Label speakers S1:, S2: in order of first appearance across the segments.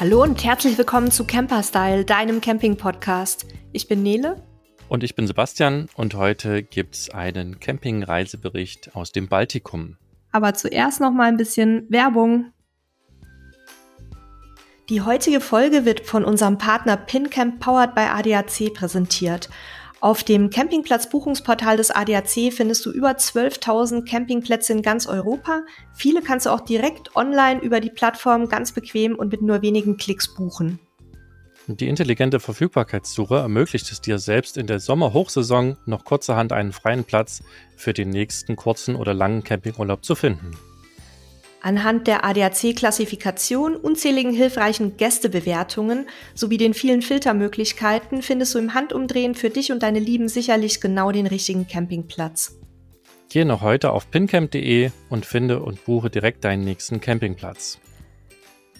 S1: Hallo und herzlich willkommen zu Camperstyle, deinem Camping-Podcast. Ich bin Nele.
S2: Und ich bin Sebastian und heute gibt's einen Camping-Reisebericht aus dem Baltikum.
S1: Aber zuerst noch mal ein bisschen Werbung. Die heutige Folge wird von unserem Partner PinCamp Powered by ADAC präsentiert. Auf dem Campingplatz-Buchungsportal des ADAC findest du über 12.000 Campingplätze in ganz Europa. Viele kannst du auch direkt online über die Plattform ganz bequem und mit nur wenigen Klicks buchen.
S2: Die intelligente Verfügbarkeitssuche ermöglicht es dir selbst in der Sommerhochsaison noch kurzerhand einen freien Platz für den nächsten kurzen oder langen Campingurlaub zu finden.
S1: Anhand der ADAC-Klassifikation, unzähligen hilfreichen Gästebewertungen sowie den vielen Filtermöglichkeiten findest du im Handumdrehen für dich und deine Lieben sicherlich genau den richtigen Campingplatz.
S2: Gehe noch heute auf pincamp.de und finde und buche direkt deinen nächsten Campingplatz.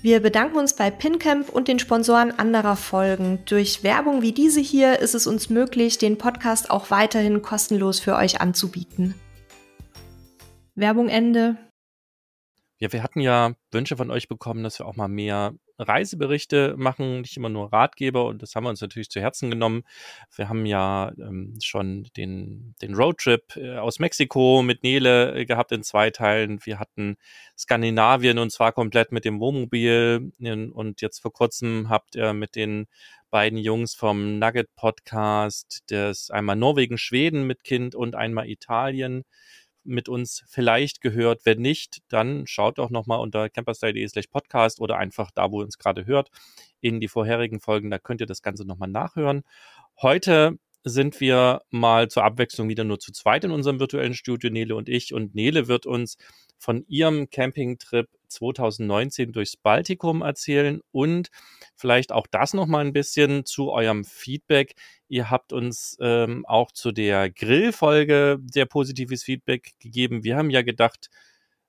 S1: Wir bedanken uns bei PinCamp und den Sponsoren anderer Folgen. Durch Werbung wie diese hier ist es uns möglich, den Podcast auch weiterhin kostenlos für euch anzubieten. Werbung Ende.
S2: Ja, wir hatten ja Wünsche von euch bekommen, dass wir auch mal mehr Reiseberichte machen, nicht immer nur Ratgeber und das haben wir uns natürlich zu Herzen genommen. Wir haben ja ähm, schon den, den Roadtrip äh, aus Mexiko mit Nele äh, gehabt in zwei Teilen. Wir hatten Skandinavien und zwar komplett mit dem Wohnmobil und jetzt vor kurzem habt ihr mit den beiden Jungs vom Nugget Podcast das einmal Norwegen, Schweden mit Kind und einmal Italien mit uns vielleicht gehört. Wenn nicht, dann schaut doch nochmal unter camperstyle.de slash podcast oder einfach da, wo ihr uns gerade hört, in die vorherigen Folgen. Da könnt ihr das Ganze nochmal nachhören. Heute sind wir mal zur Abwechslung wieder nur zu zweit in unserem virtuellen Studio, Nele und ich. Und Nele wird uns von ihrem Campingtrip 2019 durchs Baltikum erzählen und vielleicht auch das nochmal ein bisschen zu eurem Feedback. Ihr habt uns ähm, auch zu der Grillfolge sehr positives Feedback gegeben. Wir haben ja gedacht,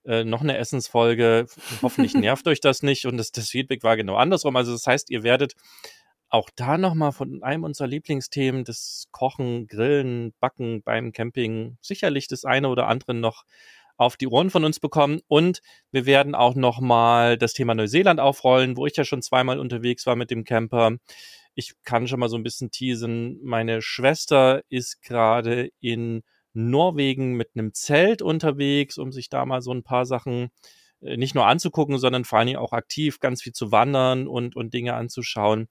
S2: äh, noch eine Essensfolge, hoffentlich nervt euch das nicht und das, das Feedback war genau andersrum. Also das heißt, ihr werdet auch da nochmal von einem unserer Lieblingsthemen, das Kochen, Grillen, Backen beim Camping, sicherlich das eine oder andere noch auf die Ohren von uns bekommen. Und wir werden auch nochmal das Thema Neuseeland aufrollen, wo ich ja schon zweimal unterwegs war mit dem Camper. Ich kann schon mal so ein bisschen teasen. Meine Schwester ist gerade in Norwegen mit einem Zelt unterwegs, um sich da mal so ein paar Sachen äh, nicht nur anzugucken, sondern vor allen Dingen auch aktiv ganz viel zu wandern und, und Dinge anzuschauen.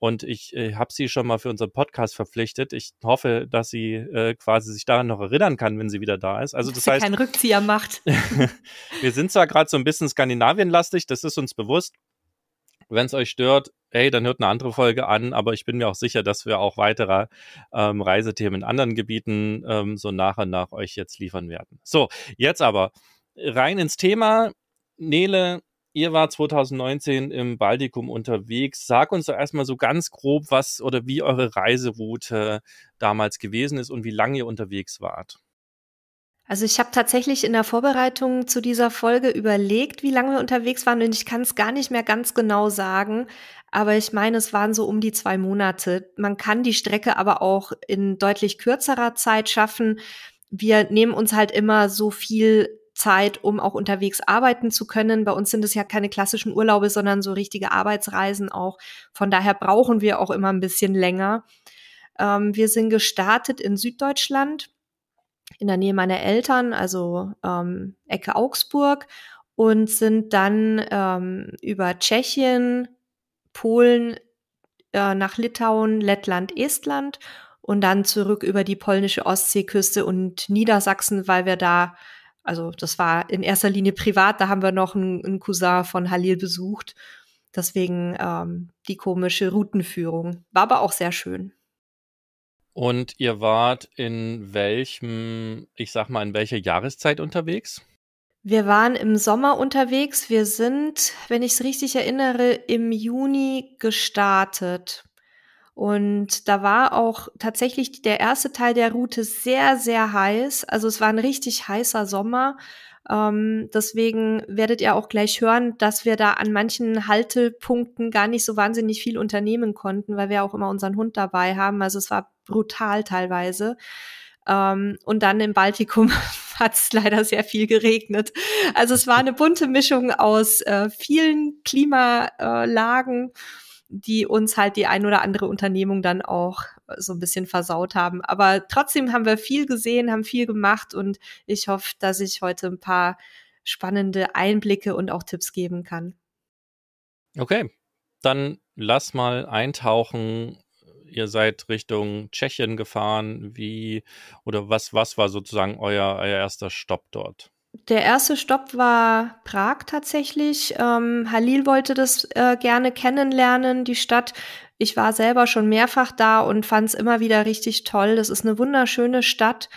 S2: Und ich äh, habe sie schon mal für unseren Podcast verpflichtet. Ich hoffe, dass sie äh, quasi sich daran noch erinnern kann, wenn sie wieder da ist. Also das heißt, kein
S1: Rückzieher macht.
S2: wir sind zwar gerade so ein bisschen Skandinavienlastig, das ist uns bewusst. Wenn es euch stört, hey, dann hört eine andere Folge an. Aber ich bin mir auch sicher, dass wir auch weitere ähm, Reisethemen in anderen Gebieten ähm, so nach und nach euch jetzt liefern werden. So, jetzt aber rein ins Thema. Nele, Ihr war 2019 im Baltikum unterwegs. Sag uns doch erstmal so ganz grob, was oder wie eure Reiseroute damals gewesen ist und wie lange ihr unterwegs wart.
S1: Also ich habe tatsächlich in der Vorbereitung zu dieser Folge überlegt, wie lange wir unterwegs waren und ich kann es gar nicht mehr ganz genau sagen, aber ich meine, es waren so um die zwei Monate. Man kann die Strecke aber auch in deutlich kürzerer Zeit schaffen. Wir nehmen uns halt immer so viel Zeit, um auch unterwegs arbeiten zu können. Bei uns sind es ja keine klassischen Urlaube, sondern so richtige Arbeitsreisen auch. Von daher brauchen wir auch immer ein bisschen länger. Ähm, wir sind gestartet in Süddeutschland, in der Nähe meiner Eltern, also ähm, Ecke Augsburg, und sind dann ähm, über Tschechien, Polen, äh, nach Litauen, Lettland, Estland und dann zurück über die polnische Ostseeküste und Niedersachsen, weil wir da also das war in erster Linie privat, da haben wir noch einen, einen Cousin von Halil besucht. Deswegen ähm, die komische Routenführung. War aber auch sehr schön.
S2: Und ihr wart in welchem, ich sag mal, in welcher Jahreszeit unterwegs?
S1: Wir waren im Sommer unterwegs. Wir sind, wenn ich es richtig erinnere, im Juni gestartet. Und da war auch tatsächlich der erste Teil der Route sehr, sehr heiß. Also es war ein richtig heißer Sommer. Ähm, deswegen werdet ihr auch gleich hören, dass wir da an manchen Haltepunkten gar nicht so wahnsinnig viel unternehmen konnten, weil wir auch immer unseren Hund dabei haben. Also es war brutal teilweise. Ähm, und dann im Baltikum hat es leider sehr viel geregnet. Also es war eine bunte Mischung aus äh, vielen Klimalagen. Äh, die uns halt die ein oder andere Unternehmung dann auch äh, so ein bisschen versaut haben. Aber trotzdem haben wir viel gesehen, haben viel gemacht und ich hoffe, dass ich heute ein paar spannende Einblicke und auch Tipps geben kann.
S2: Okay, dann lass mal eintauchen. Ihr seid Richtung Tschechien gefahren. Wie oder was, was war sozusagen euer, euer erster Stopp dort?
S1: der erste Stopp war Prag tatsächlich. Ähm, Halil wollte das äh, gerne kennenlernen, die Stadt. Ich war selber schon mehrfach da und fand es immer wieder richtig toll. Das ist eine wunderschöne Stadt.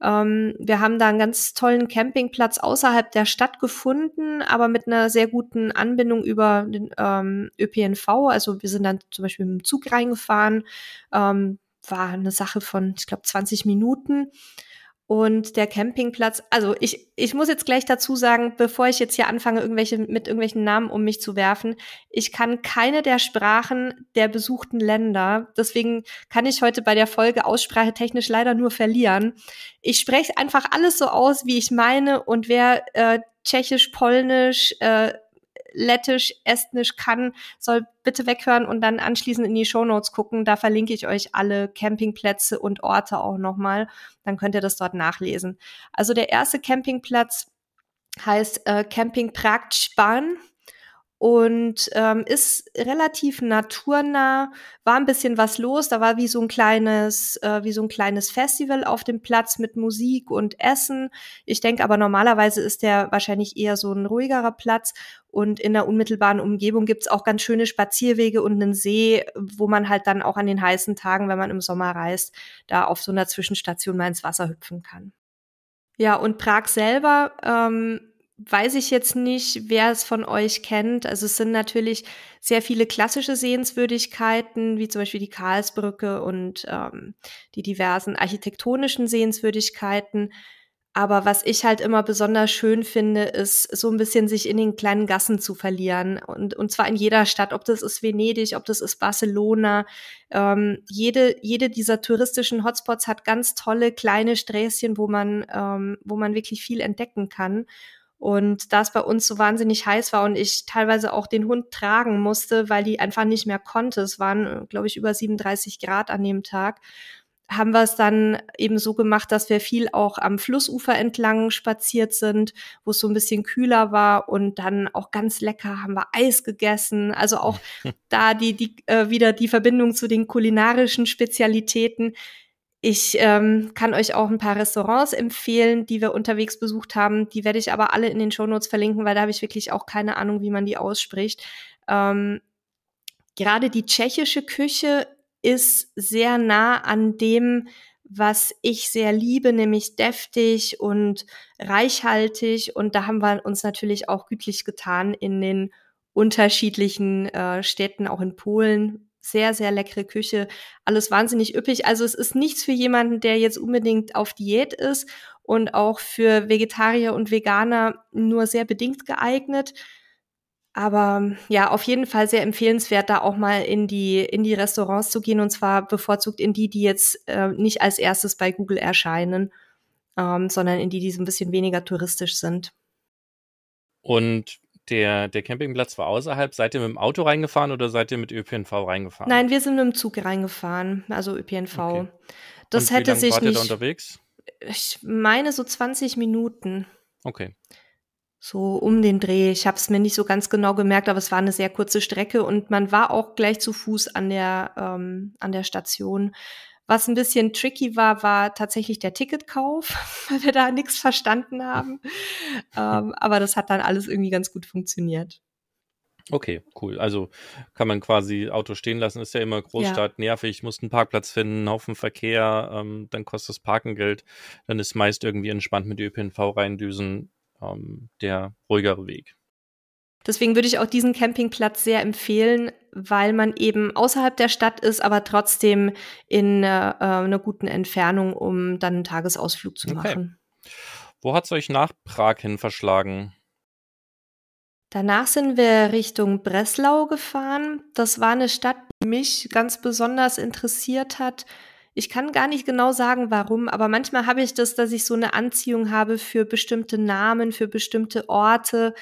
S1: Ähm, wir haben da einen ganz tollen Campingplatz außerhalb der Stadt gefunden, aber mit einer sehr guten Anbindung über den ähm, ÖPNV. Also wir sind dann zum Beispiel mit dem Zug reingefahren. Ähm, war eine Sache von, ich glaube, 20 Minuten und der Campingplatz, also ich, ich muss jetzt gleich dazu sagen, bevor ich jetzt hier anfange, irgendwelche, mit irgendwelchen Namen um mich zu werfen, ich kann keine der Sprachen der besuchten Länder. Deswegen kann ich heute bei der Folge Aussprache technisch leider nur verlieren. Ich spreche einfach alles so aus, wie ich meine. Und wer äh, Tschechisch, Polnisch, äh, lettisch, estnisch kann, soll bitte weghören und dann anschließend in die Show Notes gucken. Da verlinke ich euch alle Campingplätze und Orte auch nochmal. Dann könnt ihr das dort nachlesen. Also der erste Campingplatz heißt äh, Camping Pragtspan und ähm, ist relativ naturnah. War ein bisschen was los. Da war wie so ein kleines, äh, wie so ein kleines Festival auf dem Platz mit Musik und Essen. Ich denke aber normalerweise ist der wahrscheinlich eher so ein ruhigerer Platz. Und in der unmittelbaren Umgebung gibt's auch ganz schöne Spazierwege und einen See, wo man halt dann auch an den heißen Tagen, wenn man im Sommer reist, da auf so einer Zwischenstation mal ins Wasser hüpfen kann. Ja, und Prag selber ähm, weiß ich jetzt nicht, wer es von euch kennt. Also es sind natürlich sehr viele klassische Sehenswürdigkeiten, wie zum Beispiel die Karlsbrücke und ähm, die diversen architektonischen Sehenswürdigkeiten. Aber was ich halt immer besonders schön finde, ist so ein bisschen sich in den kleinen Gassen zu verlieren. Und, und zwar in jeder Stadt, ob das ist Venedig, ob das ist Barcelona. Ähm, jede, jede dieser touristischen Hotspots hat ganz tolle kleine Sträßchen, wo man, ähm, wo man wirklich viel entdecken kann. Und da es bei uns so wahnsinnig heiß war und ich teilweise auch den Hund tragen musste, weil die einfach nicht mehr konnte, es waren, glaube ich, über 37 Grad an dem Tag, haben wir es dann eben so gemacht, dass wir viel auch am Flussufer entlang spaziert sind, wo es so ein bisschen kühler war und dann auch ganz lecker haben wir Eis gegessen. Also auch da die, die äh, wieder die Verbindung zu den kulinarischen Spezialitäten ich ähm, kann euch auch ein paar Restaurants empfehlen, die wir unterwegs besucht haben. Die werde ich aber alle in den Shownotes verlinken, weil da habe ich wirklich auch keine Ahnung, wie man die ausspricht. Ähm, gerade die tschechische Küche ist sehr nah an dem, was ich sehr liebe, nämlich deftig und reichhaltig. Und da haben wir uns natürlich auch gütlich getan in den unterschiedlichen äh, Städten, auch in Polen, sehr, sehr leckere Küche, alles wahnsinnig üppig. Also es ist nichts für jemanden, der jetzt unbedingt auf Diät ist und auch für Vegetarier und Veganer nur sehr bedingt geeignet. Aber ja, auf jeden Fall sehr empfehlenswert, da auch mal in die, in die Restaurants zu gehen und zwar bevorzugt in die, die jetzt äh, nicht als erstes bei Google erscheinen, ähm, sondern in die, die so ein bisschen weniger touristisch sind.
S2: Und der, der Campingplatz war außerhalb. Seid ihr mit dem Auto reingefahren oder seid ihr mit ÖPNV reingefahren?
S1: Nein, wir sind mit dem Zug reingefahren, also ÖPNV. Okay. Das Und hätte wie lange sich wart nicht. Ihr da unterwegs? Ich meine so 20 Minuten. Okay. So um den Dreh. Ich habe es mir nicht so ganz genau gemerkt, aber es war eine sehr kurze Strecke und man war auch gleich zu Fuß an der, ähm, an der Station. Was ein bisschen tricky war, war tatsächlich der Ticketkauf, weil wir da nichts verstanden haben. ähm, aber das hat dann alles irgendwie ganz gut funktioniert.
S2: Okay, cool. Also kann man quasi Auto stehen lassen, ist ja immer Großstadt ja. nervig, muss einen Parkplatz finden, einen Haufen Verkehr, ähm, dann kostet das Parkengeld, dann ist meist irgendwie entspannt mit ÖPNV reindüsen ähm, der ruhigere Weg.
S1: Deswegen würde ich auch diesen Campingplatz sehr empfehlen, weil man eben außerhalb der Stadt ist, aber trotzdem in äh, einer guten Entfernung, um dann einen Tagesausflug zu okay. machen.
S2: Wo hat es euch nach Prag hin verschlagen?
S1: Danach sind wir Richtung Breslau gefahren. Das war eine Stadt, die mich ganz besonders interessiert hat. Ich kann gar nicht genau sagen, warum, aber manchmal habe ich das, dass ich so eine Anziehung habe für bestimmte Namen, für bestimmte Orte.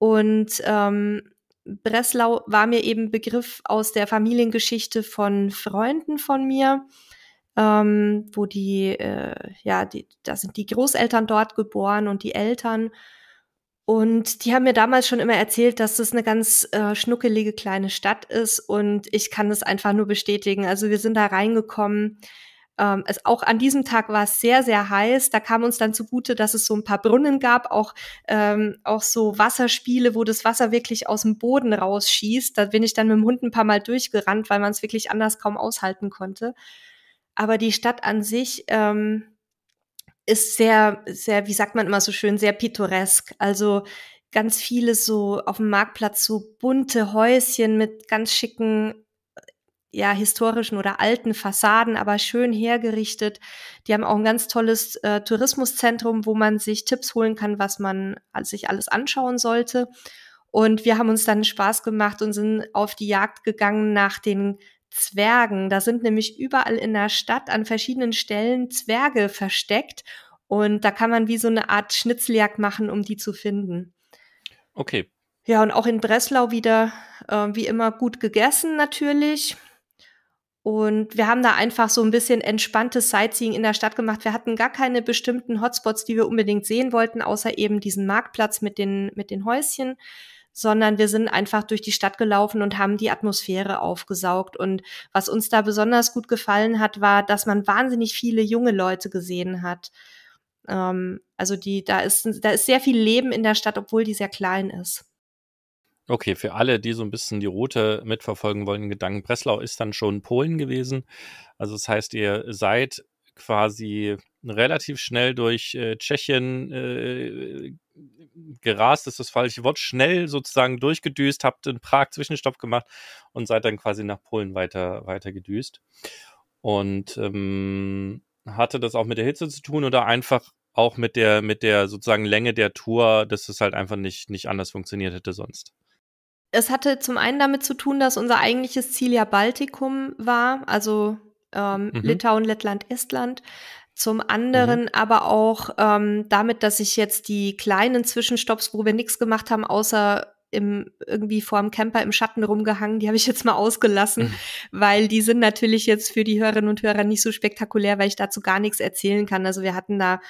S1: Und ähm, Breslau war mir eben Begriff aus der Familiengeschichte von Freunden von mir, ähm, wo die, äh, ja, die, da sind die Großeltern dort geboren und die Eltern. Und die haben mir damals schon immer erzählt, dass das eine ganz äh, schnuckelige kleine Stadt ist und ich kann das einfach nur bestätigen. Also wir sind da reingekommen ähm, es auch an diesem Tag war es sehr, sehr heiß. Da kam uns dann zugute, dass es so ein paar Brunnen gab, auch, ähm, auch so Wasserspiele, wo das Wasser wirklich aus dem Boden rausschießt. Da bin ich dann mit dem Hund ein paar Mal durchgerannt, weil man es wirklich anders kaum aushalten konnte. Aber die Stadt an sich ähm, ist sehr, sehr, wie sagt man immer so schön, sehr pittoresk. Also ganz viele so auf dem Marktplatz so bunte Häuschen mit ganz schicken ja, historischen oder alten Fassaden, aber schön hergerichtet. Die haben auch ein ganz tolles äh, Tourismuszentrum, wo man sich Tipps holen kann, was man also sich alles anschauen sollte. Und wir haben uns dann Spaß gemacht und sind auf die Jagd gegangen nach den Zwergen. Da sind nämlich überall in der Stadt an verschiedenen Stellen Zwerge versteckt. Und da kann man wie so eine Art Schnitzeljagd machen, um die zu finden. Okay. Ja, und auch in Breslau wieder, äh, wie immer, gut gegessen natürlich. Und wir haben da einfach so ein bisschen entspanntes Sightseeing in der Stadt gemacht. Wir hatten gar keine bestimmten Hotspots, die wir unbedingt sehen wollten, außer eben diesen Marktplatz mit den, mit den Häuschen, sondern wir sind einfach durch die Stadt gelaufen und haben die Atmosphäre aufgesaugt. Und was uns da besonders gut gefallen hat, war, dass man wahnsinnig viele junge Leute gesehen hat. Ähm, also die, da ist, da ist sehr viel Leben in der Stadt, obwohl die sehr klein ist.
S2: Okay, für alle, die so ein bisschen die Route mitverfolgen wollen, Gedanken, Breslau ist dann schon Polen gewesen. Also das heißt, ihr seid quasi relativ schnell durch äh, Tschechien äh, gerast, ist das falsche Wort, schnell sozusagen durchgedüst, habt in Prag Zwischenstopp gemacht und seid dann quasi nach Polen weiter, weiter gedüst. Und ähm, hatte das auch mit der Hitze zu tun oder einfach auch mit der, mit der sozusagen Länge der Tour, dass es halt einfach nicht, nicht anders funktioniert hätte sonst?
S1: es hatte zum einen damit zu tun, dass unser eigentliches Ziel ja Baltikum war, also ähm, mhm. Litauen, Lettland, Estland. Zum anderen mhm. aber auch ähm, damit, dass ich jetzt die kleinen Zwischenstopps, wo wir nichts gemacht haben, außer im, irgendwie vor dem Camper im Schatten rumgehangen, die habe ich jetzt mal ausgelassen, mhm. weil die sind natürlich jetzt für die Hörerinnen und Hörer nicht so spektakulär, weil ich dazu gar nichts erzählen kann. Also wir hatten da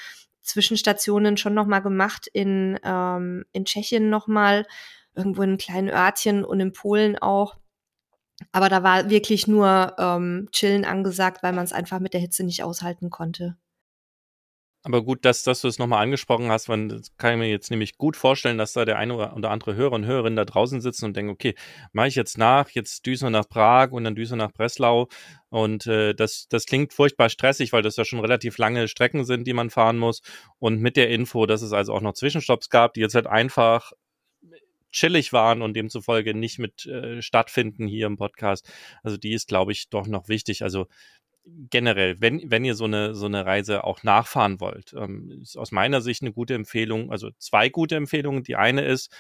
S1: Zwischenstationen schon nochmal gemacht in, ähm, in Tschechien nochmal. mal irgendwo in einem kleinen Örtchen und in Polen auch. Aber da war wirklich nur ähm, Chillen angesagt, weil man es einfach mit der Hitze nicht aushalten konnte.
S2: Aber gut, dass, dass du es nochmal angesprochen hast, weil das kann ich mir jetzt nämlich gut vorstellen, dass da der eine oder andere Hörer und Hörerin da draußen sitzen und denken, okay, mache ich jetzt nach, jetzt düsen wir nach Prag und dann düsen wir nach Breslau. Und äh, das, das klingt furchtbar stressig, weil das ja schon relativ lange Strecken sind, die man fahren muss. Und mit der Info, dass es also auch noch Zwischenstopps gab, die jetzt halt einfach chillig waren und demzufolge nicht mit äh, stattfinden hier im Podcast. Also die ist, glaube ich, doch noch wichtig. Also generell, wenn, wenn ihr so eine, so eine Reise auch nachfahren wollt, ähm, ist aus meiner Sicht eine gute Empfehlung, also zwei gute Empfehlungen. Die eine ist,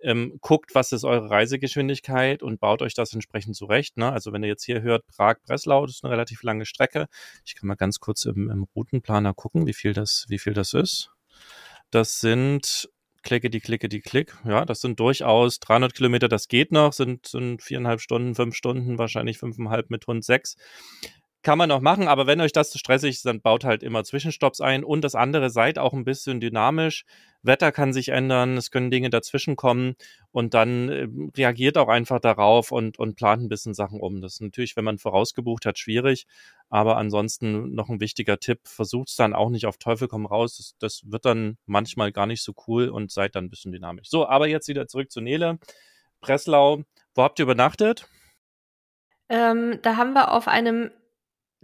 S2: ähm, guckt, was ist eure Reisegeschwindigkeit und baut euch das entsprechend zurecht. Ne? Also wenn ihr jetzt hier hört, Prag-Breslau, das ist eine relativ lange Strecke. Ich kann mal ganz kurz im, im Routenplaner gucken, wie viel das, wie viel das ist. Das sind Klicke, die Klicke, die Klick. Ja, das sind durchaus 300 Kilometer, das geht noch, sind, sind viereinhalb Stunden, fünf Stunden, wahrscheinlich fünfeinhalb mit Hund sechs. Kann man noch machen, aber wenn euch das zu stressig ist, dann baut halt immer Zwischenstopps ein. Und das andere, seid auch ein bisschen dynamisch. Wetter kann sich ändern, es können Dinge dazwischen kommen und dann äh, reagiert auch einfach darauf und, und plant ein bisschen Sachen um. Das ist natürlich, wenn man vorausgebucht hat, schwierig, aber ansonsten noch ein wichtiger Tipp, versucht es dann auch nicht auf Teufel komm raus, das, das, wird dann manchmal gar nicht so cool und seid dann ein bisschen dynamisch. So, aber jetzt wieder zurück zu Nele. Breslau, wo habt ihr übernachtet?
S1: Ähm, da haben wir auf einem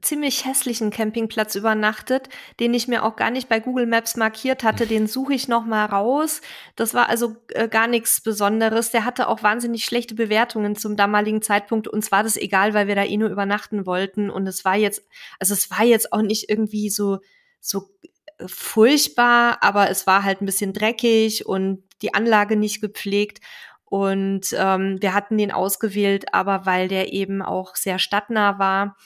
S1: ziemlich hässlichen Campingplatz übernachtet, den ich mir auch gar nicht bei Google Maps markiert hatte. Den suche ich noch mal raus. Das war also äh, gar nichts Besonderes. Der hatte auch wahnsinnig schlechte Bewertungen zum damaligen Zeitpunkt. Uns war das egal, weil wir da eh nur übernachten wollten. Und es war jetzt, also es war jetzt auch nicht irgendwie so so äh, furchtbar, aber es war halt ein bisschen dreckig und die Anlage nicht gepflegt. Und ähm, wir hatten den ausgewählt, aber weil der eben auch sehr stadtnah war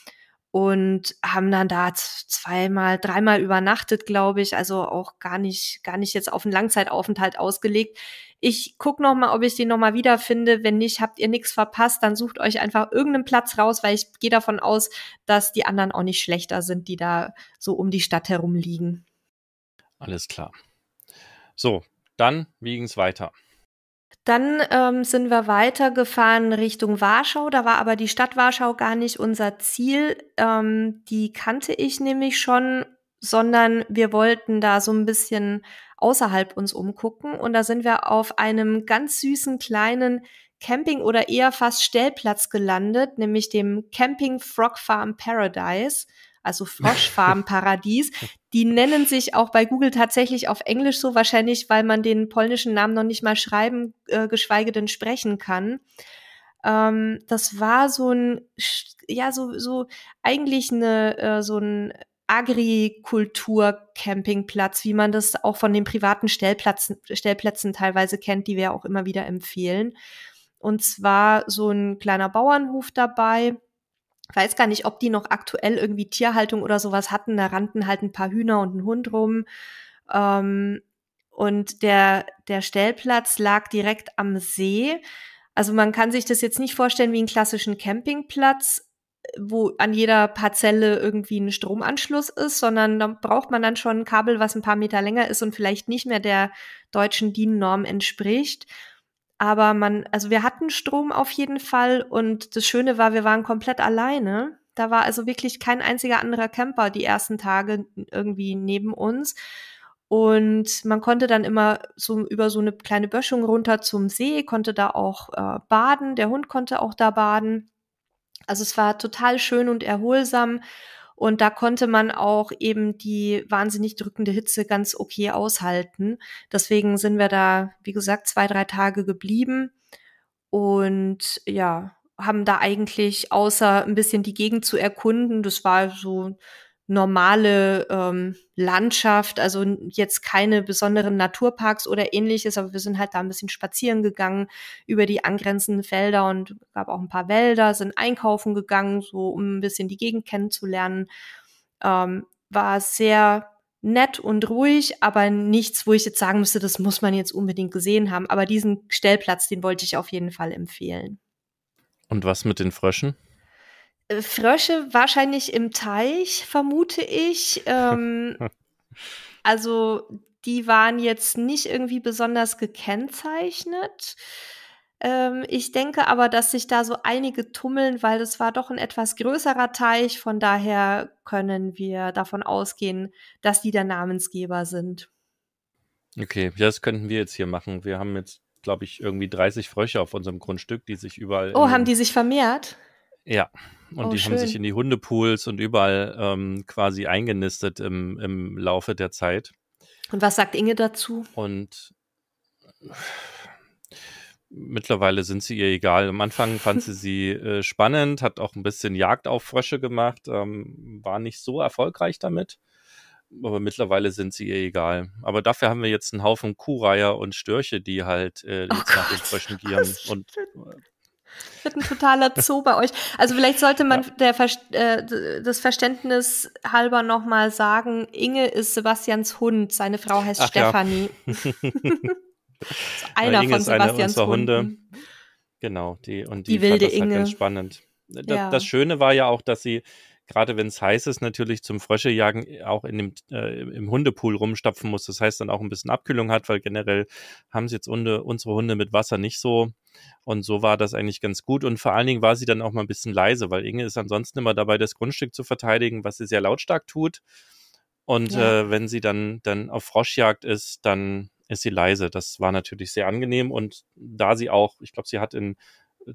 S1: und haben dann da zweimal, dreimal übernachtet, glaube ich. Also auch gar nicht, gar nicht jetzt auf einen Langzeitaufenthalt ausgelegt. Ich gucke nochmal, ob ich den nochmal wiederfinde. Wenn nicht, habt ihr nichts verpasst, dann sucht euch einfach irgendeinen Platz raus, weil ich gehe davon aus, dass die anderen auch nicht schlechter sind, die da so um die Stadt herum liegen.
S2: Alles klar. So, dann wiegen es weiter.
S1: Dann ähm, sind wir weitergefahren Richtung Warschau. Da war aber die Stadt Warschau gar nicht unser Ziel. Ähm, die kannte ich nämlich schon, sondern wir wollten da so ein bisschen außerhalb uns umgucken. Und da sind wir auf einem ganz süßen kleinen Camping oder eher fast Stellplatz gelandet, nämlich dem Camping Frog Farm Paradise also Froschfarmparadies. Die nennen sich auch bei Google tatsächlich auf Englisch so wahrscheinlich, weil man den polnischen Namen noch nicht mal schreiben, äh, geschweige denn sprechen kann. Ähm, das war so ein, ja, so, so eigentlich eine, äh, so ein Agrikultur-Campingplatz, wie man das auch von den privaten Stellplätzen, Stellplätzen teilweise kennt, die wir auch immer wieder empfehlen. Und zwar so ein kleiner Bauernhof dabei weiß gar nicht, ob die noch aktuell irgendwie Tierhaltung oder sowas hatten. Da rannten halt ein paar Hühner und ein Hund rum. Ähm, und der, der Stellplatz lag direkt am See. Also man kann sich das jetzt nicht vorstellen wie einen klassischen Campingplatz, wo an jeder Parzelle irgendwie ein Stromanschluss ist, sondern da braucht man dann schon ein Kabel, was ein paar Meter länger ist und vielleicht nicht mehr der deutschen DIN-Norm entspricht. Aber man, also wir hatten Strom auf jeden Fall und das Schöne war, wir waren komplett alleine. Da war also wirklich kein einziger anderer Camper die ersten Tage irgendwie neben uns. Und man konnte dann immer so über so eine kleine Böschung runter zum See, konnte da auch äh, baden. Der Hund konnte auch da baden. Also es war total schön und erholsam. Und da konnte man auch eben die wahnsinnig drückende Hitze ganz okay aushalten. Deswegen sind wir da, wie gesagt, zwei, drei Tage geblieben und ja, haben da eigentlich außer ein bisschen die Gegend zu erkunden, das war so normale ähm, Landschaft, also jetzt keine besonderen Naturparks oder ähnliches, aber wir sind halt da ein bisschen spazieren gegangen über die angrenzenden Felder und gab auch ein paar Wälder, sind einkaufen gegangen, so um ein bisschen die Gegend kennenzulernen. Ähm, war sehr nett und ruhig, aber nichts, wo ich jetzt sagen müsste, das muss man jetzt unbedingt gesehen haben. Aber diesen Stellplatz, den wollte ich auf jeden Fall empfehlen.
S2: Und was mit den Fröschen?
S1: Äh, Frösche wahrscheinlich im Teich, vermute ich. Ähm, also die waren jetzt nicht irgendwie besonders gekennzeichnet. Ähm, ich denke aber, dass sich da so einige tummeln, weil es war doch ein etwas größerer Teich. Von daher können wir davon ausgehen, dass die der Namensgeber sind.
S2: Okay, das könnten wir jetzt hier machen. Wir haben jetzt, glaube ich, irgendwie 30 Frösche auf unserem Grundstück, die sich überall. Oh, haben die sich
S1: vermehrt?
S2: Ja, und oh, die schön. haben sich in die Hundepools und überall ähm, quasi eingenistet im, im Laufe der Zeit.
S1: Und was sagt Inge dazu?
S2: Und mittlerweile sind sie ihr egal. Am Anfang fand sie sie äh, spannend, hat auch ein bisschen Jagd auf Frösche gemacht, ähm, war nicht so erfolgreich damit. Aber mittlerweile sind sie ihr egal. Aber dafür haben wir jetzt einen Haufen Kuhreiher und Störche, die halt äh, jetzt oh nach den Fröschen gieren und
S1: wird ein totaler Zoo bei euch. Also vielleicht sollte man ja. der äh, das Verständnis halber nochmal sagen, Inge ist Sebastians Hund, seine Frau heißt Ach, Stefanie. Ja. einer Inge von Sebastians eine Hunde.
S2: Genau, die und die, die wilde das halt Inge. Halt ganz spannend. Das, ja. das Schöne war ja auch, dass sie gerade wenn es heiß ist, natürlich zum Fröschejagen äh, auch in dem, äh, im Hundepool rumstapfen muss. Das heißt, dann auch ein bisschen Abkühlung hat, weil generell haben es jetzt Hunde, unsere Hunde mit Wasser nicht so. Und so war das eigentlich ganz gut. Und vor allen Dingen war sie dann auch mal ein bisschen leise, weil Inge ist ansonsten immer dabei, das Grundstück zu verteidigen, was sie sehr lautstark tut. Und ja. äh, wenn sie dann, dann auf Froschjagd ist, dann ist sie leise. Das war natürlich sehr angenehm. Und da sie auch, ich glaube, sie hat in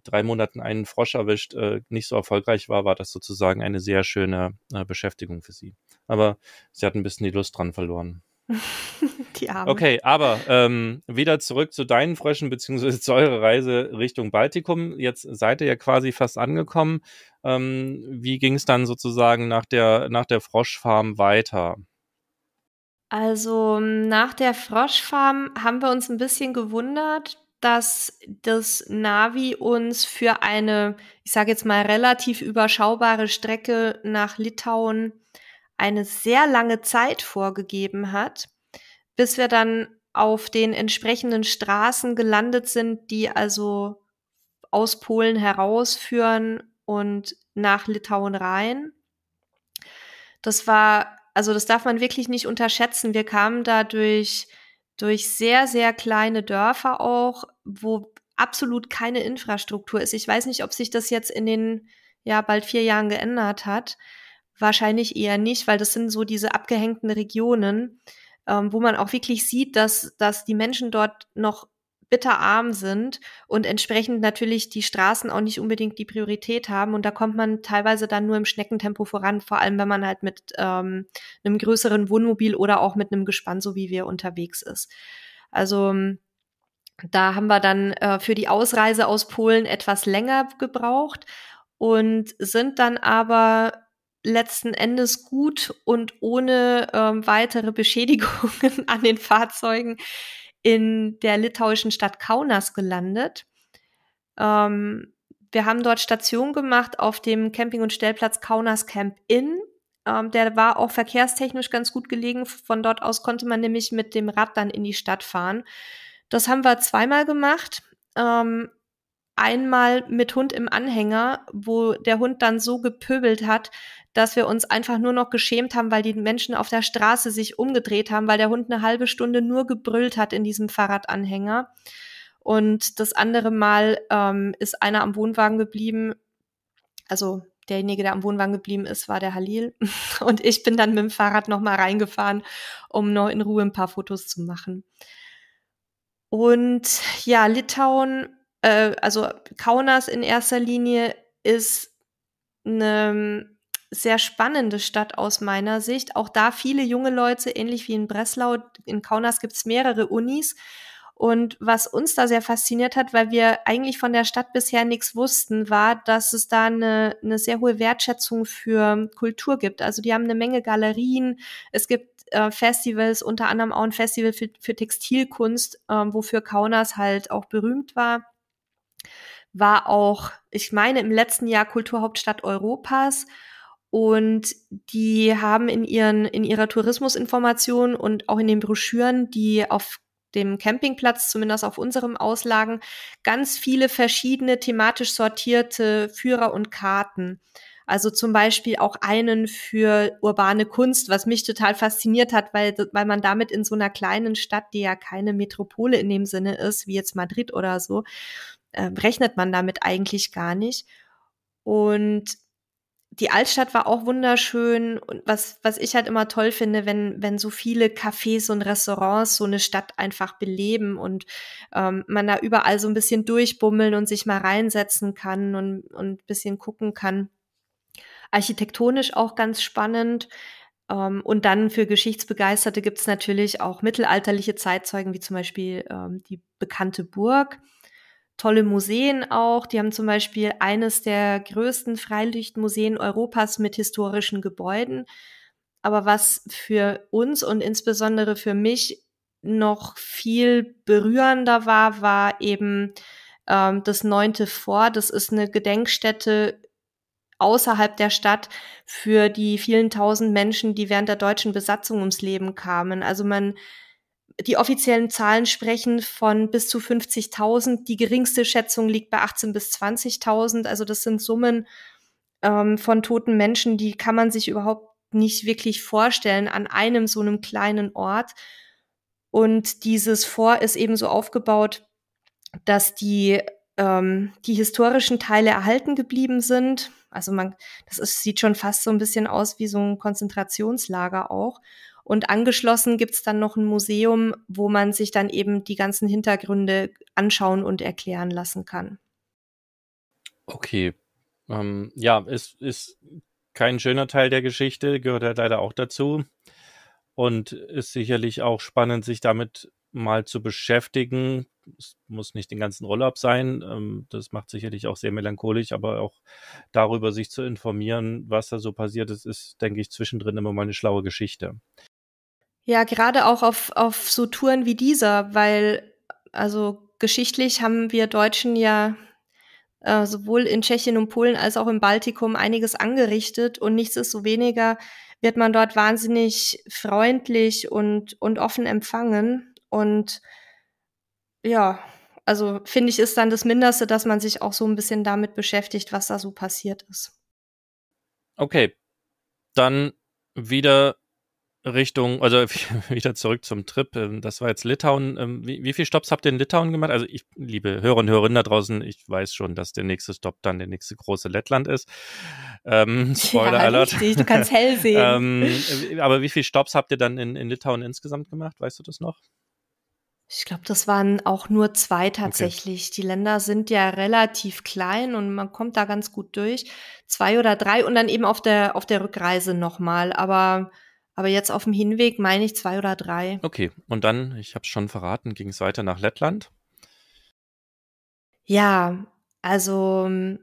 S2: drei Monaten einen Frosch erwischt, äh, nicht so erfolgreich war, war das sozusagen eine sehr schöne äh, Beschäftigung für sie. Aber sie hat ein bisschen die Lust dran verloren. die Arme. Okay, aber ähm, wieder zurück zu deinen Fröschen beziehungsweise zu eurer Reise Richtung Baltikum. Jetzt seid ihr ja quasi fast angekommen. Ähm, wie ging es dann sozusagen nach der, nach der Froschfarm weiter?
S1: Also nach der Froschfarm haben wir uns ein bisschen gewundert, dass das Navi uns für eine, ich sage jetzt mal, relativ überschaubare Strecke nach Litauen eine sehr lange Zeit vorgegeben hat, bis wir dann auf den entsprechenden Straßen gelandet sind, die also aus Polen herausführen und nach Litauen rein. Das war, also das darf man wirklich nicht unterschätzen. Wir kamen dadurch durch durch sehr, sehr kleine Dörfer auch, wo absolut keine Infrastruktur ist. Ich weiß nicht, ob sich das jetzt in den ja bald vier Jahren geändert hat. Wahrscheinlich eher nicht, weil das sind so diese abgehängten Regionen, ähm, wo man auch wirklich sieht, dass, dass die Menschen dort noch bitterarm sind und entsprechend natürlich die Straßen auch nicht unbedingt die Priorität haben. Und da kommt man teilweise dann nur im Schneckentempo voran, vor allem wenn man halt mit ähm, einem größeren Wohnmobil oder auch mit einem Gespann, so wie wir unterwegs ist. Also ähm, da haben wir dann äh, für die Ausreise aus Polen etwas länger gebraucht und sind dann aber letzten Endes gut und ohne ähm, weitere Beschädigungen an den Fahrzeugen in der litauischen Stadt Kaunas gelandet. Ähm, wir haben dort Station gemacht auf dem Camping- und Stellplatz Kaunas Camp Inn. Ähm, der war auch verkehrstechnisch ganz gut gelegen. Von dort aus konnte man nämlich mit dem Rad dann in die Stadt fahren. Das haben wir zweimal gemacht. Ähm, einmal mit Hund im Anhänger, wo der Hund dann so gepöbelt hat, dass wir uns einfach nur noch geschämt haben, weil die Menschen auf der Straße sich umgedreht haben, weil der Hund eine halbe Stunde nur gebrüllt hat in diesem Fahrradanhänger. Und das andere Mal ähm, ist einer am Wohnwagen geblieben, also derjenige, der am Wohnwagen geblieben ist, war der Halil. Und ich bin dann mit dem Fahrrad nochmal reingefahren, um noch in Ruhe ein paar Fotos zu machen. Und ja, Litauen, äh, also Kaunas in erster Linie, ist eine sehr spannende Stadt aus meiner Sicht. Auch da viele junge Leute, ähnlich wie in Breslau. In Kaunas gibt es mehrere Unis. Und was uns da sehr fasziniert hat, weil wir eigentlich von der Stadt bisher nichts wussten, war, dass es da eine, eine sehr hohe Wertschätzung für Kultur gibt. Also die haben eine Menge Galerien, es gibt äh, Festivals, unter anderem auch ein Festival für, für Textilkunst, ähm, wofür Kaunas halt auch berühmt war. War auch, ich meine, im letzten Jahr Kulturhauptstadt Europas und die haben in ihren, in ihrer Tourismusinformation und auch in den Broschüren, die auf dem Campingplatz, zumindest auf unserem auslagen, ganz viele verschiedene thematisch sortierte Führer und Karten. Also zum Beispiel auch einen für urbane Kunst, was mich total fasziniert hat, weil, weil man damit in so einer kleinen Stadt, die ja keine Metropole in dem Sinne ist, wie jetzt Madrid oder so, äh, rechnet man damit eigentlich gar nicht. Und die Altstadt war auch wunderschön und was, was ich halt immer toll finde, wenn, wenn so viele Cafés und Restaurants so eine Stadt einfach beleben und ähm, man da überall so ein bisschen durchbummeln und sich mal reinsetzen kann und, und bisschen gucken kann. Architektonisch auch ganz spannend. Ähm, und dann für Geschichtsbegeisterte gibt's natürlich auch mittelalterliche Zeitzeugen, wie zum Beispiel ähm, die bekannte Burg tolle Museen auch. Die haben zum Beispiel eines der größten Freilichtmuseen Europas mit historischen Gebäuden. Aber was für uns und insbesondere für mich noch viel berührender war, war eben ähm, das neunte Vor. Das ist eine Gedenkstätte außerhalb der Stadt für die vielen tausend Menschen, die während der deutschen Besatzung ums Leben kamen. Also man die offiziellen Zahlen sprechen von bis zu 50.000. Die geringste Schätzung liegt bei 18.000 bis 20.000. Also das sind Summen ähm, von toten Menschen, die kann man sich überhaupt nicht wirklich vorstellen an einem so einem kleinen Ort. Und dieses Fort ist eben so aufgebaut, dass die ähm, die historischen Teile erhalten geblieben sind. Also man, das ist, sieht schon fast so ein bisschen aus wie so ein Konzentrationslager auch. Und angeschlossen gibt es dann noch ein Museum, wo man sich dann eben die ganzen Hintergründe anschauen und erklären lassen kann.
S2: Okay. Ähm, ja, es ist kein schöner Teil der Geschichte, gehört halt leider auch dazu. Und ist sicherlich auch spannend, sich damit mal zu beschäftigen. Es muss nicht den ganzen roll sein. Ähm, das macht sicherlich auch sehr melancholisch, aber auch darüber sich zu informieren, was da so passiert ist, ist, denke ich, zwischendrin immer mal eine schlaue Geschichte.
S1: Ja, gerade auch auf, auf so Touren wie dieser, weil also geschichtlich haben wir Deutschen ja äh, sowohl in Tschechien und Polen als auch im Baltikum einiges angerichtet und nichts ist so weniger, wird man dort wahnsinnig freundlich und, und offen empfangen. Und ja, also finde ich, ist dann das Mindeste, dass man sich auch so ein bisschen damit beschäftigt, was da so passiert ist.
S2: Okay, dann wieder Richtung, also wieder zurück zum Trip. Ähm, das war jetzt Litauen. Ähm, wie, wie viele Stops habt ihr in Litauen gemacht? Also ich, liebe Hörer und Hörerinnen da draußen, ich weiß schon, dass der nächste Stopp dann der nächste große Lettland ist. Ähm, Spoiler ja, Alert. Richtig, du kannst hell sehen. ähm, aber wie viele Stops habt ihr dann in, in Litauen insgesamt gemacht? Weißt du das noch?
S1: Ich glaube, das waren auch nur zwei tatsächlich. Okay. Die Länder sind ja relativ klein und man kommt da ganz gut durch. Zwei oder drei und dann eben auf der auf der Rückreise nochmal. Aber aber jetzt auf dem Hinweg meine ich zwei oder drei.
S2: Okay, und dann, ich habe es schon verraten, ging es weiter nach Lettland.
S1: Ja, also ähm,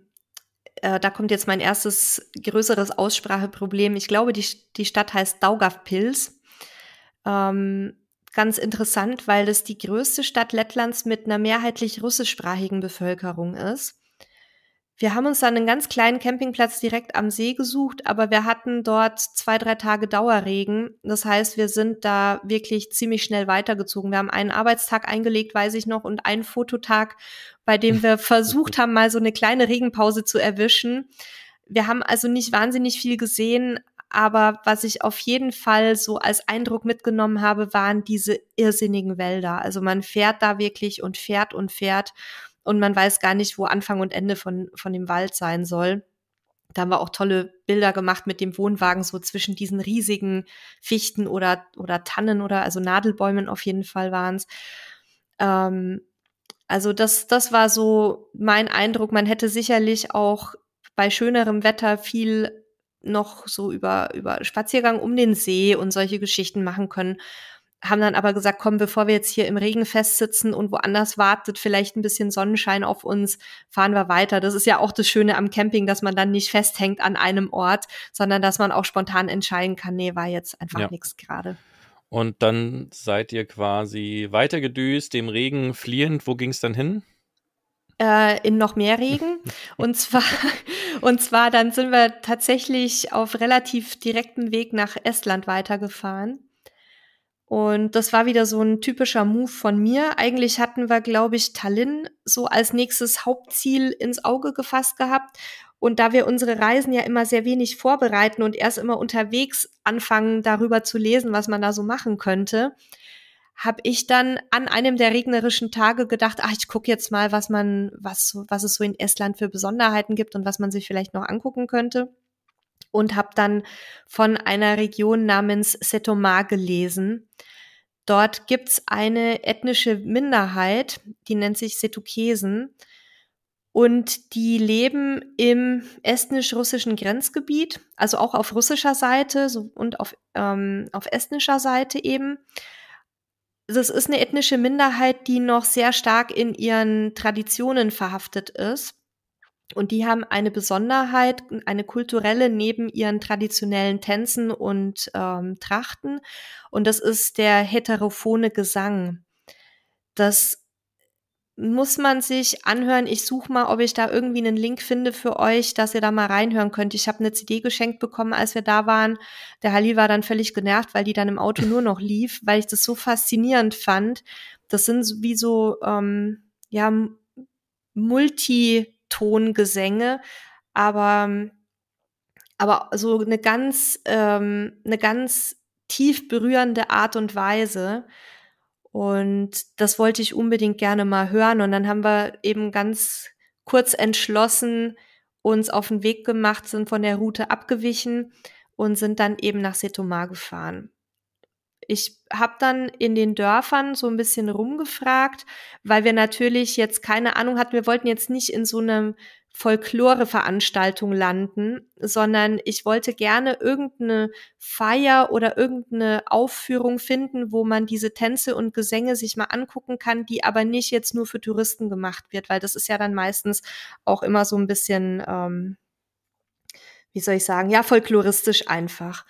S1: äh, da kommt jetzt mein erstes größeres Ausspracheproblem. Ich glaube, die, die Stadt heißt Daugavpils. Ähm, ganz interessant, weil das die größte Stadt Lettlands mit einer mehrheitlich russischsprachigen Bevölkerung ist. Wir haben uns dann einen ganz kleinen Campingplatz direkt am See gesucht, aber wir hatten dort zwei, drei Tage Dauerregen. Das heißt, wir sind da wirklich ziemlich schnell weitergezogen. Wir haben einen Arbeitstag eingelegt, weiß ich noch, und einen Fototag, bei dem wir versucht haben, mal so eine kleine Regenpause zu erwischen. Wir haben also nicht wahnsinnig viel gesehen, aber was ich auf jeden Fall so als Eindruck mitgenommen habe, waren diese irrsinnigen Wälder. Also man fährt da wirklich und fährt und fährt und man weiß gar nicht, wo Anfang und Ende von, von dem Wald sein soll. Da haben wir auch tolle Bilder gemacht mit dem Wohnwagen so zwischen diesen riesigen Fichten oder, oder Tannen oder also Nadelbäumen auf jeden Fall waren's. Ähm, also das, das war so mein Eindruck. Man hätte sicherlich auch bei schönerem Wetter viel noch so über, über Spaziergang um den See und solche Geschichten machen können haben dann aber gesagt, komm, bevor wir jetzt hier im Regen festsitzen und woanders wartet vielleicht ein bisschen Sonnenschein auf uns, fahren wir weiter. Das ist ja auch das Schöne am Camping, dass man dann nicht festhängt an einem Ort, sondern dass man auch spontan entscheiden kann, nee, war jetzt einfach ja. nichts gerade.
S2: Und dann seid ihr quasi weitergedüst, dem Regen fliehend. Wo ging es dann hin?
S1: Äh, in noch mehr Regen. Und zwar, und zwar dann sind wir tatsächlich auf relativ direktem Weg nach Estland weitergefahren. Und das war wieder so ein typischer Move von mir. Eigentlich hatten wir, glaube ich, Tallinn so als nächstes Hauptziel ins Auge gefasst gehabt. Und da wir unsere Reisen ja immer sehr wenig vorbereiten und erst immer unterwegs anfangen, darüber zu lesen, was man da so machen könnte, habe ich dann an einem der regnerischen Tage gedacht, ach, ich gucke jetzt mal, was man, was, was es so in Estland für Besonderheiten gibt und was man sich vielleicht noch angucken könnte und habe dann von einer Region namens Setomar gelesen. Dort gibt's eine ethnische Minderheit, die nennt sich Setukesen. Und die leben im estnisch-russischen Grenzgebiet, also auch auf russischer Seite so, und auf, ähm, auf estnischer Seite eben. Das ist eine ethnische Minderheit, die noch sehr stark in ihren Traditionen verhaftet ist. Und die haben eine Besonderheit, eine kulturelle neben ihren traditionellen Tänzen und ähm, Trachten. Und das ist der heterophone Gesang. Das muss man sich anhören. Ich suche mal, ob ich da irgendwie einen Link finde für euch, dass ihr da mal reinhören könnt. Ich habe eine CD geschenkt bekommen, als wir da waren. Der Halli war dann völlig genervt, weil die dann im Auto nur noch lief, weil ich das so faszinierend fand. Das sind wie so, ähm, ja, multi Tongesänge, aber, ähm, aber so eine ganz, ähm, eine ganz tief berührende Art und Weise. Und das wollte ich unbedingt gerne mal hören. Und dann haben wir eben ganz kurz entschlossen uns auf den Weg gemacht, sind von der Route abgewichen und sind dann eben nach Setoma gefahren ich habe dann in den Dörfern so ein bisschen rumgefragt, weil wir natürlich jetzt keine Ahnung hatten, wir wollten jetzt nicht in so einem Folklore-Veranstaltung landen, sondern ich wollte gerne irgendeine Feier oder irgendeine Aufführung finden, wo man diese Tänze und Gesänge sich mal angucken kann, die aber nicht jetzt nur für Touristen gemacht wird, weil das ist ja dann meistens auch immer so ein bisschen, ähm, wie soll ich sagen, ja, folkloristisch einfach.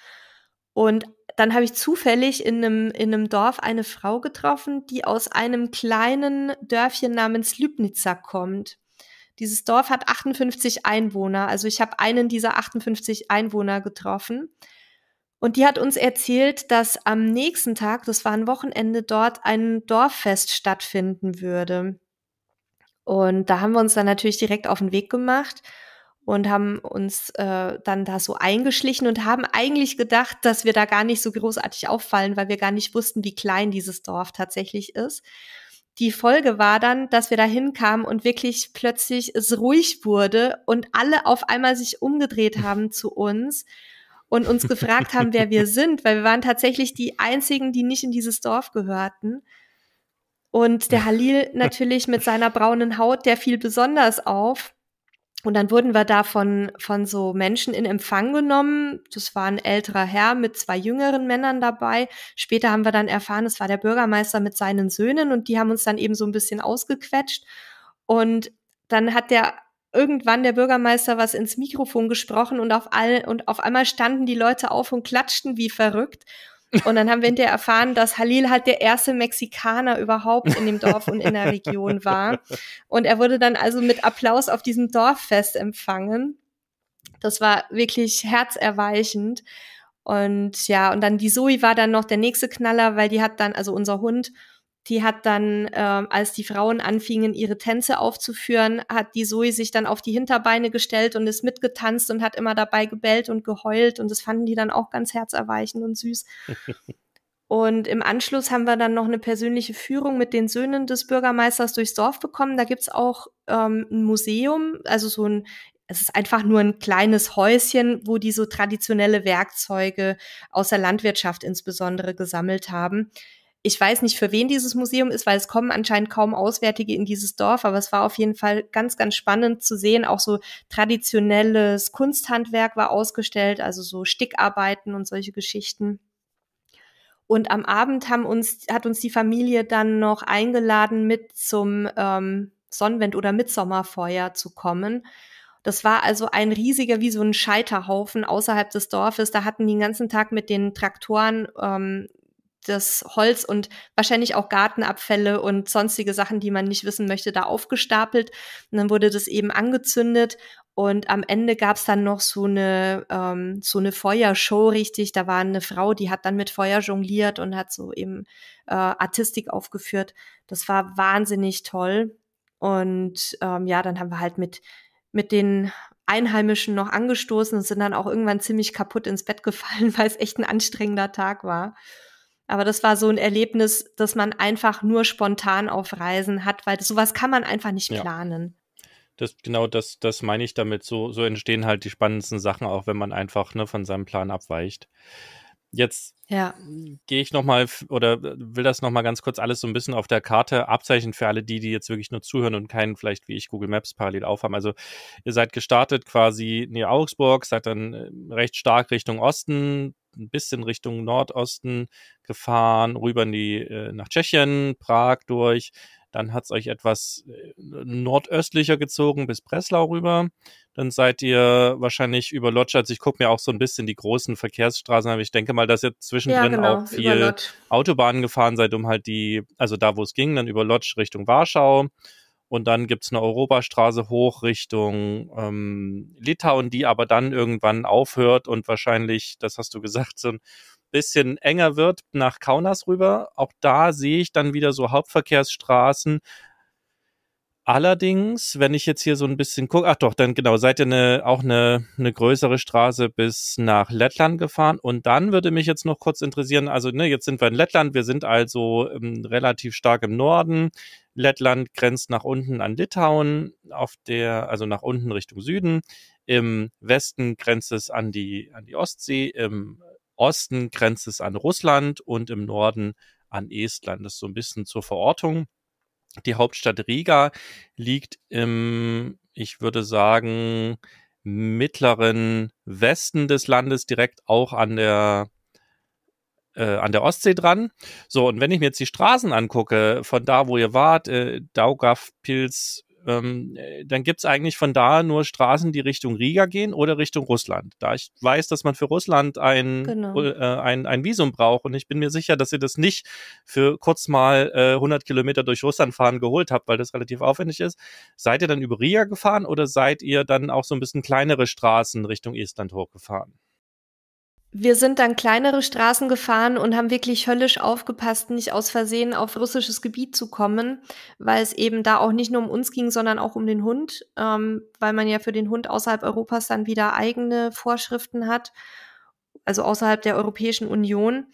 S1: Und dann habe ich zufällig in einem, in einem Dorf eine Frau getroffen, die aus einem kleinen Dörfchen namens Lübnitzer kommt. Dieses Dorf hat 58 Einwohner. Also ich habe einen dieser 58 Einwohner getroffen. Und die hat uns erzählt, dass am nächsten Tag, das war ein Wochenende dort, ein Dorffest stattfinden würde. Und da haben wir uns dann natürlich direkt auf den Weg gemacht und haben uns äh, dann da so eingeschlichen und haben eigentlich gedacht, dass wir da gar nicht so großartig auffallen, weil wir gar nicht wussten, wie klein dieses Dorf tatsächlich ist. Die Folge war dann, dass wir da hinkamen und wirklich plötzlich es ruhig wurde und alle auf einmal sich umgedreht haben zu uns und uns gefragt haben, wer wir sind, weil wir waren tatsächlich die einzigen, die nicht in dieses Dorf gehörten. Und der Halil natürlich mit seiner braunen Haut, der fiel besonders auf. Und dann wurden wir da von, von so Menschen in Empfang genommen. Das war ein älterer Herr mit zwei jüngeren Männern dabei. Später haben wir dann erfahren, es war der Bürgermeister mit seinen Söhnen und die haben uns dann eben so ein bisschen ausgequetscht. Und dann hat der irgendwann der Bürgermeister was ins Mikrofon gesprochen und auf all, und auf einmal standen die Leute auf und klatschten wie verrückt. Und dann haben wir hinterher erfahren, dass Halil halt der erste Mexikaner überhaupt in dem Dorf und in der Region war. Und er wurde dann also mit Applaus auf diesem Dorffest empfangen. Das war wirklich herzerweichend. Und ja, und dann die Zoe war dann noch der nächste Knaller, weil die hat dann, also unser Hund die hat dann, äh, als die Frauen anfingen, ihre Tänze aufzuführen, hat die Zoe sich dann auf die Hinterbeine gestellt und ist mitgetanzt und hat immer dabei gebellt und geheult. Und das fanden die dann auch ganz herzerweichend und süß. und im Anschluss haben wir dann noch eine persönliche Führung mit den Söhnen des Bürgermeisters durchs Dorf bekommen. Da gibt's auch ähm, ein Museum, also so ein es ist einfach nur ein kleines Häuschen, wo die so traditionelle Werkzeuge aus der Landwirtschaft insbesondere gesammelt haben ich weiß nicht, für wen dieses Museum ist, weil es kommen anscheinend kaum Auswärtige in dieses Dorf, aber es war auf jeden Fall ganz, ganz spannend zu sehen. Auch so traditionelles Kunsthandwerk war ausgestellt, also so Stickarbeiten und solche Geschichten. Und am Abend haben uns, hat uns die Familie dann noch eingeladen, mit zum ähm, Sonnenwind oder Mitsommerfeuer zu kommen. Das war also ein riesiger, wie so ein Scheiterhaufen außerhalb des Dorfes. Da hatten die den ganzen Tag mit den Traktoren ähm, das Holz und wahrscheinlich auch Gartenabfälle und sonstige Sachen, die man nicht wissen möchte, da aufgestapelt. Und dann wurde das eben angezündet. Und am Ende gab es dann noch so eine, ähm, so eine Feuershow, richtig. Da war eine Frau, die hat dann mit Feuer jongliert und hat so eben äh, Artistik aufgeführt. Das war wahnsinnig toll. Und ähm, ja, dann haben wir halt mit, mit den Einheimischen noch angestoßen und sind dann auch irgendwann ziemlich kaputt ins Bett gefallen, weil es echt ein anstrengender Tag war. Aber das war so ein Erlebnis, das man einfach nur spontan auf Reisen hat, weil das, sowas kann man einfach nicht planen. Ja.
S2: Das, genau das, das meine ich damit. So, so entstehen halt die spannendsten Sachen, auch wenn man einfach ne, von seinem Plan abweicht. Jetzt ja. gehe ich nochmal oder äh, will das nochmal ganz kurz alles so ein bisschen auf der Karte abzeichnen für alle die, die jetzt wirklich nur zuhören und keinen vielleicht wie ich Google Maps parallel aufhaben. Also ihr seid gestartet quasi näher Augsburg, seid dann äh, recht stark Richtung Osten, ein bisschen Richtung Nordosten gefahren, rüber in die, äh, nach Tschechien, Prag durch, dann hat es euch etwas äh, nordöstlicher gezogen bis Breslau rüber. Dann seid ihr wahrscheinlich über Lodge, Also ich gucke mir auch so ein bisschen die großen Verkehrsstraßen an. Ich denke mal, dass ihr zwischendrin ja, genau, auch viel Autobahnen gefahren seid, um halt die, also da, wo es ging, dann über Lodge Richtung Warschau. Und dann gibt es eine Europastraße hoch Richtung ähm, Litauen, die aber dann irgendwann aufhört und wahrscheinlich, das hast du gesagt, so ein bisschen enger wird nach Kaunas rüber. Auch da sehe ich dann wieder so Hauptverkehrsstraßen. Allerdings, wenn ich jetzt hier so ein bisschen gucke, ach doch, dann genau, seid ihr eine, auch eine, eine größere Straße bis nach Lettland gefahren. Und dann würde mich jetzt noch kurz interessieren, also ne, jetzt sind wir in Lettland, wir sind also um, ähm, relativ stark im Norden. Lettland grenzt nach unten an Litauen, auf der, also nach unten Richtung Süden. Im Westen grenzt es an die, an die Ostsee, im Osten grenzt es an Russland und im Norden an Estland. Das ist so ein bisschen zur Verortung. Die Hauptstadt Riga liegt im, ich würde sagen, mittleren Westen des Landes, direkt auch an der äh, an der Ostsee dran. So, und wenn ich mir jetzt die Straßen angucke, von da, wo ihr wart, äh, Daugavpils, ähm, äh, dann gibt es eigentlich von da nur Straßen, die Richtung Riga gehen oder Richtung Russland. Da ich weiß, dass man für Russland ein, genau. äh, ein, ein Visum braucht und ich bin mir sicher, dass ihr das nicht für kurz mal äh, 100 Kilometer durch Russland fahren geholt habt, weil das relativ aufwendig ist. Seid ihr dann über Riga gefahren oder seid ihr dann auch so ein bisschen kleinere Straßen Richtung Estland hochgefahren?
S1: Wir sind dann kleinere Straßen gefahren und haben wirklich höllisch aufgepasst, nicht aus Versehen auf russisches Gebiet zu kommen, weil es eben da auch nicht nur um uns ging, sondern auch um den Hund, ähm, weil man ja für den Hund außerhalb Europas dann wieder eigene Vorschriften hat, also außerhalb der Europäischen Union.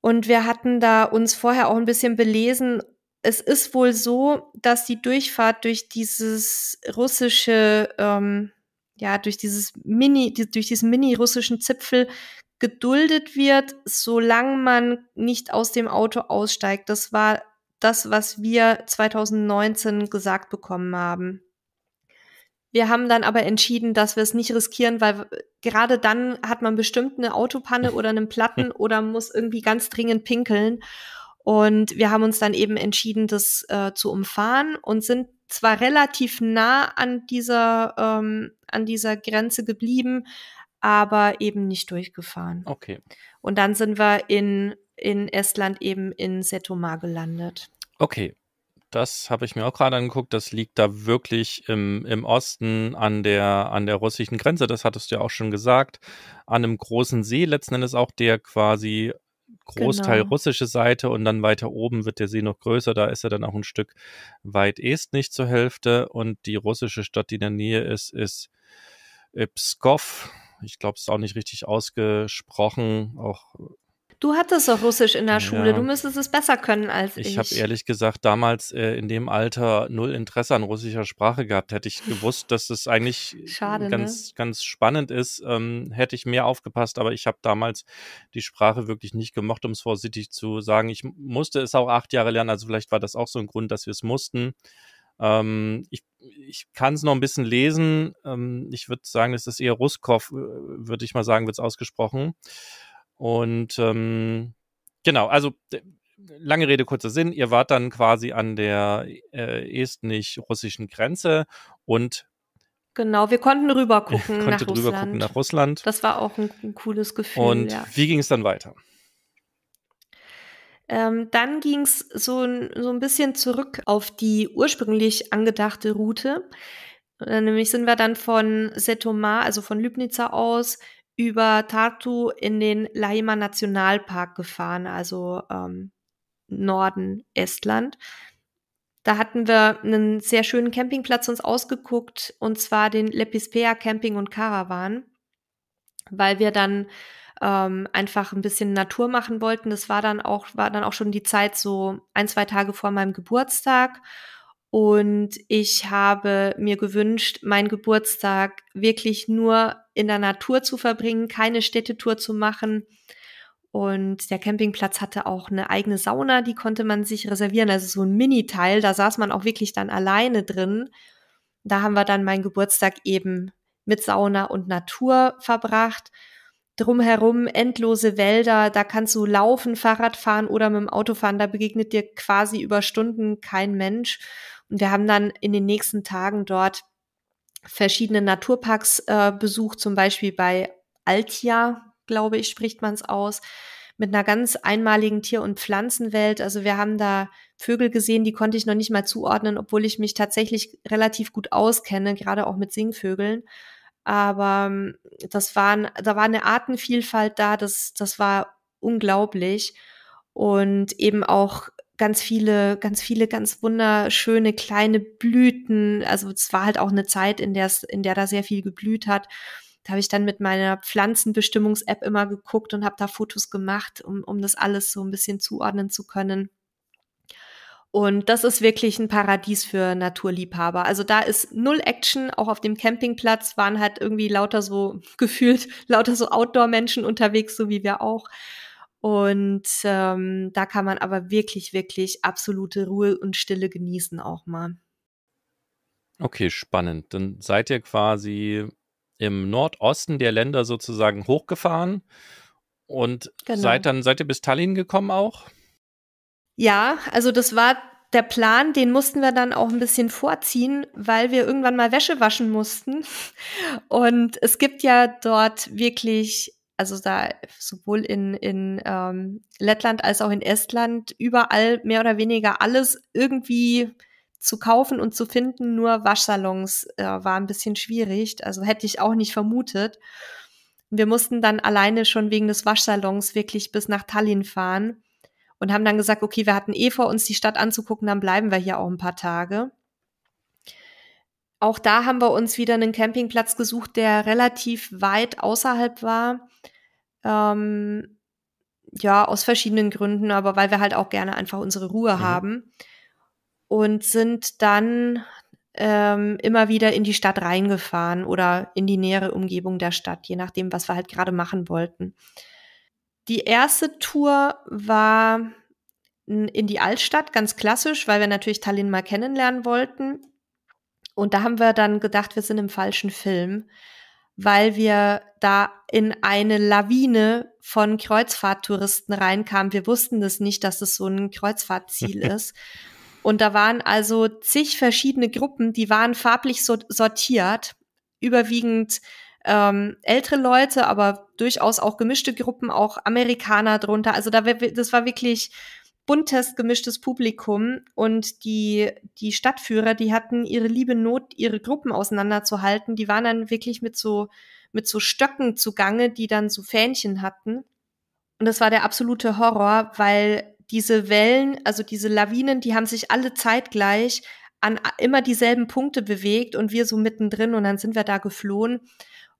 S1: Und wir hatten da uns vorher auch ein bisschen belesen. Es ist wohl so, dass die Durchfahrt durch dieses russische ähm, ja, durch dieses Mini, durch diesen mini-russischen Zipfel geduldet wird, solange man nicht aus dem Auto aussteigt. Das war das, was wir 2019 gesagt bekommen haben. Wir haben dann aber entschieden, dass wir es nicht riskieren, weil gerade dann hat man bestimmt eine Autopanne oder einen Platten oder muss irgendwie ganz dringend pinkeln. Und wir haben uns dann eben entschieden, das äh, zu umfahren und sind zwar relativ nah an dieser, ähm, an dieser Grenze geblieben, aber eben nicht durchgefahren. Okay. Und dann sind wir in, in Estland eben in Setomar gelandet.
S2: Okay. Das habe ich mir auch gerade angeguckt. Das liegt da wirklich im, im Osten an der, an der russischen Grenze. Das hattest du ja auch schon gesagt. An einem großen See letzten Endes auch, der quasi Großteil genau. russische Seite und dann weiter oben wird der See noch größer. Da ist er dann auch ein Stück weit estlich zur Hälfte und die russische Stadt, die in der Nähe ist, ist Pskov. Ich glaube, es ist auch nicht richtig ausgesprochen, auch
S1: Du hattest doch Russisch in der Schule, du müsstest es besser können als ich. Ich habe
S2: ehrlich gesagt damals äh, in dem Alter null Interesse an russischer Sprache gehabt. Hätte ich gewusst, dass es eigentlich äh, Schade, ne? ganz, ne? ganz spannend ist, ähm, hätte ich mehr aufgepasst. Aber ich habe damals die Sprache wirklich nicht gemocht, um es vorsichtig zu sagen. Ich musste es auch acht Jahre lernen, also vielleicht war das auch so ein Grund, dass wir es mussten. Ähm, ich ich kann es noch ein bisschen lesen. Ähm, ich würde sagen, es ist eher Ruskow, würde ich mal sagen, wird es ausgesprochen. Und ähm, genau, also lange Rede, kurzer Sinn. Ihr wart dann quasi an der äh, estnisch-russischen Grenze und
S1: Genau, wir konnten rüber gucken nach Russland. Rüber gucken nach Russland. Das war auch ein, ein cooles Gefühl. Und ja.
S2: wie ging es dann weiter?
S1: Ähm, dann ging es so, so ein bisschen zurück auf die ursprünglich angedachte Route. Äh, nämlich sind wir dann von Setoma, also von Lübnica aus, über Tartu in den Laima Nationalpark gefahren, also ähm, Norden Estland. Da hatten wir einen sehr schönen Campingplatz uns ausgeguckt, und zwar den Lepispea Camping und Caravan, weil wir dann ähm, einfach ein bisschen Natur machen wollten. Das war dann auch, war dann auch schon die Zeit so ein, zwei Tage vor meinem Geburtstag. Und ich habe mir gewünscht, meinen Geburtstag wirklich nur in der Natur zu verbringen, keine Städtetour zu machen. Und der Campingplatz hatte auch eine eigene Sauna, die konnte man sich reservieren. Also so ein Mini-Teil, da saß man auch wirklich dann alleine drin. Da haben wir dann meinen Geburtstag eben mit Sauna und Natur verbracht. Drumherum endlose Wälder, da kannst du laufen, Fahrrad fahren oder mit dem Auto fahren. Da begegnet dir quasi über Stunden kein Mensch. Und wir haben dann in den nächsten Tagen dort verschiedene Naturparks äh, besucht, zum Beispiel bei Altia, glaube ich, spricht man es aus, mit einer ganz einmaligen Tier- und Pflanzenwelt. Also wir haben da Vögel gesehen, die konnte ich noch nicht mal zuordnen, obwohl ich mich tatsächlich relativ gut auskenne, gerade auch mit Singvögeln. Aber ähm, das waren, da war eine Artenvielfalt da, das, das war unglaublich. Und eben auch ganz viele, ganz viele, ganz wunderschöne kleine Blüten. Also es war halt auch eine Zeit, in der es, in der da sehr viel geblüht hat. Da habe ich dann mit meiner Pflanzenbestimmungs-App immer geguckt und habe da Fotos gemacht, um, um das alles so ein bisschen zuordnen zu können. Und das ist wirklich ein Paradies für Naturliebhaber. Also da ist null Action. Auch auf dem Campingplatz waren halt irgendwie lauter so gefühlt, lauter so Outdoor-Menschen unterwegs, so wie wir auch. Und ähm, da kann man aber wirklich, wirklich absolute Ruhe und Stille genießen auch mal.
S2: Okay, spannend. Dann seid ihr quasi im Nordosten der Länder sozusagen hochgefahren und genau. seid dann seid ihr bis Tallinn gekommen auch?
S1: Ja, also das war der Plan, den mussten wir dann auch ein bisschen vorziehen, weil wir irgendwann mal Wäsche waschen mussten. Und es gibt ja dort wirklich also da sowohl in, in ähm, Lettland als auch in Estland überall mehr oder weniger alles irgendwie zu kaufen und zu finden. Nur Waschsalons äh, war ein bisschen schwierig, also hätte ich auch nicht vermutet. Wir mussten dann alleine schon wegen des Waschsalons wirklich bis nach Tallinn fahren und haben dann gesagt, okay, wir hatten eh vor uns die Stadt anzugucken, dann bleiben wir hier auch ein paar Tage. Auch da haben wir uns wieder einen Campingplatz gesucht, der relativ weit außerhalb war. Ähm, ja, aus verschiedenen Gründen, aber weil wir halt auch gerne einfach unsere Ruhe mhm. haben. Und sind dann ähm, immer wieder in die Stadt reingefahren oder in die nähere Umgebung der Stadt, je nachdem, was wir halt gerade machen wollten. Die erste Tour war in die Altstadt, ganz klassisch, weil wir natürlich Tallinn mal kennenlernen wollten. Und da haben wir dann gedacht, wir sind im falschen Film, weil wir da in eine Lawine von Kreuzfahrttouristen reinkamen. Wir wussten das nicht, dass es das so ein Kreuzfahrtziel ist. Und da waren also zig verschiedene Gruppen, die waren farblich so sortiert, überwiegend ähm, ältere Leute, aber durchaus auch gemischte Gruppen, auch Amerikaner drunter. Also da, das war wirklich buntes, gemischtes Publikum und die, die Stadtführer, die hatten ihre liebe Not, ihre Gruppen auseinanderzuhalten. Die waren dann wirklich mit so, mit so Stöcken zugange, die dann so Fähnchen hatten. Und das war der absolute Horror, weil diese Wellen, also diese Lawinen, die haben sich alle zeitgleich an immer dieselben Punkte bewegt und wir so mittendrin und dann sind wir da geflohen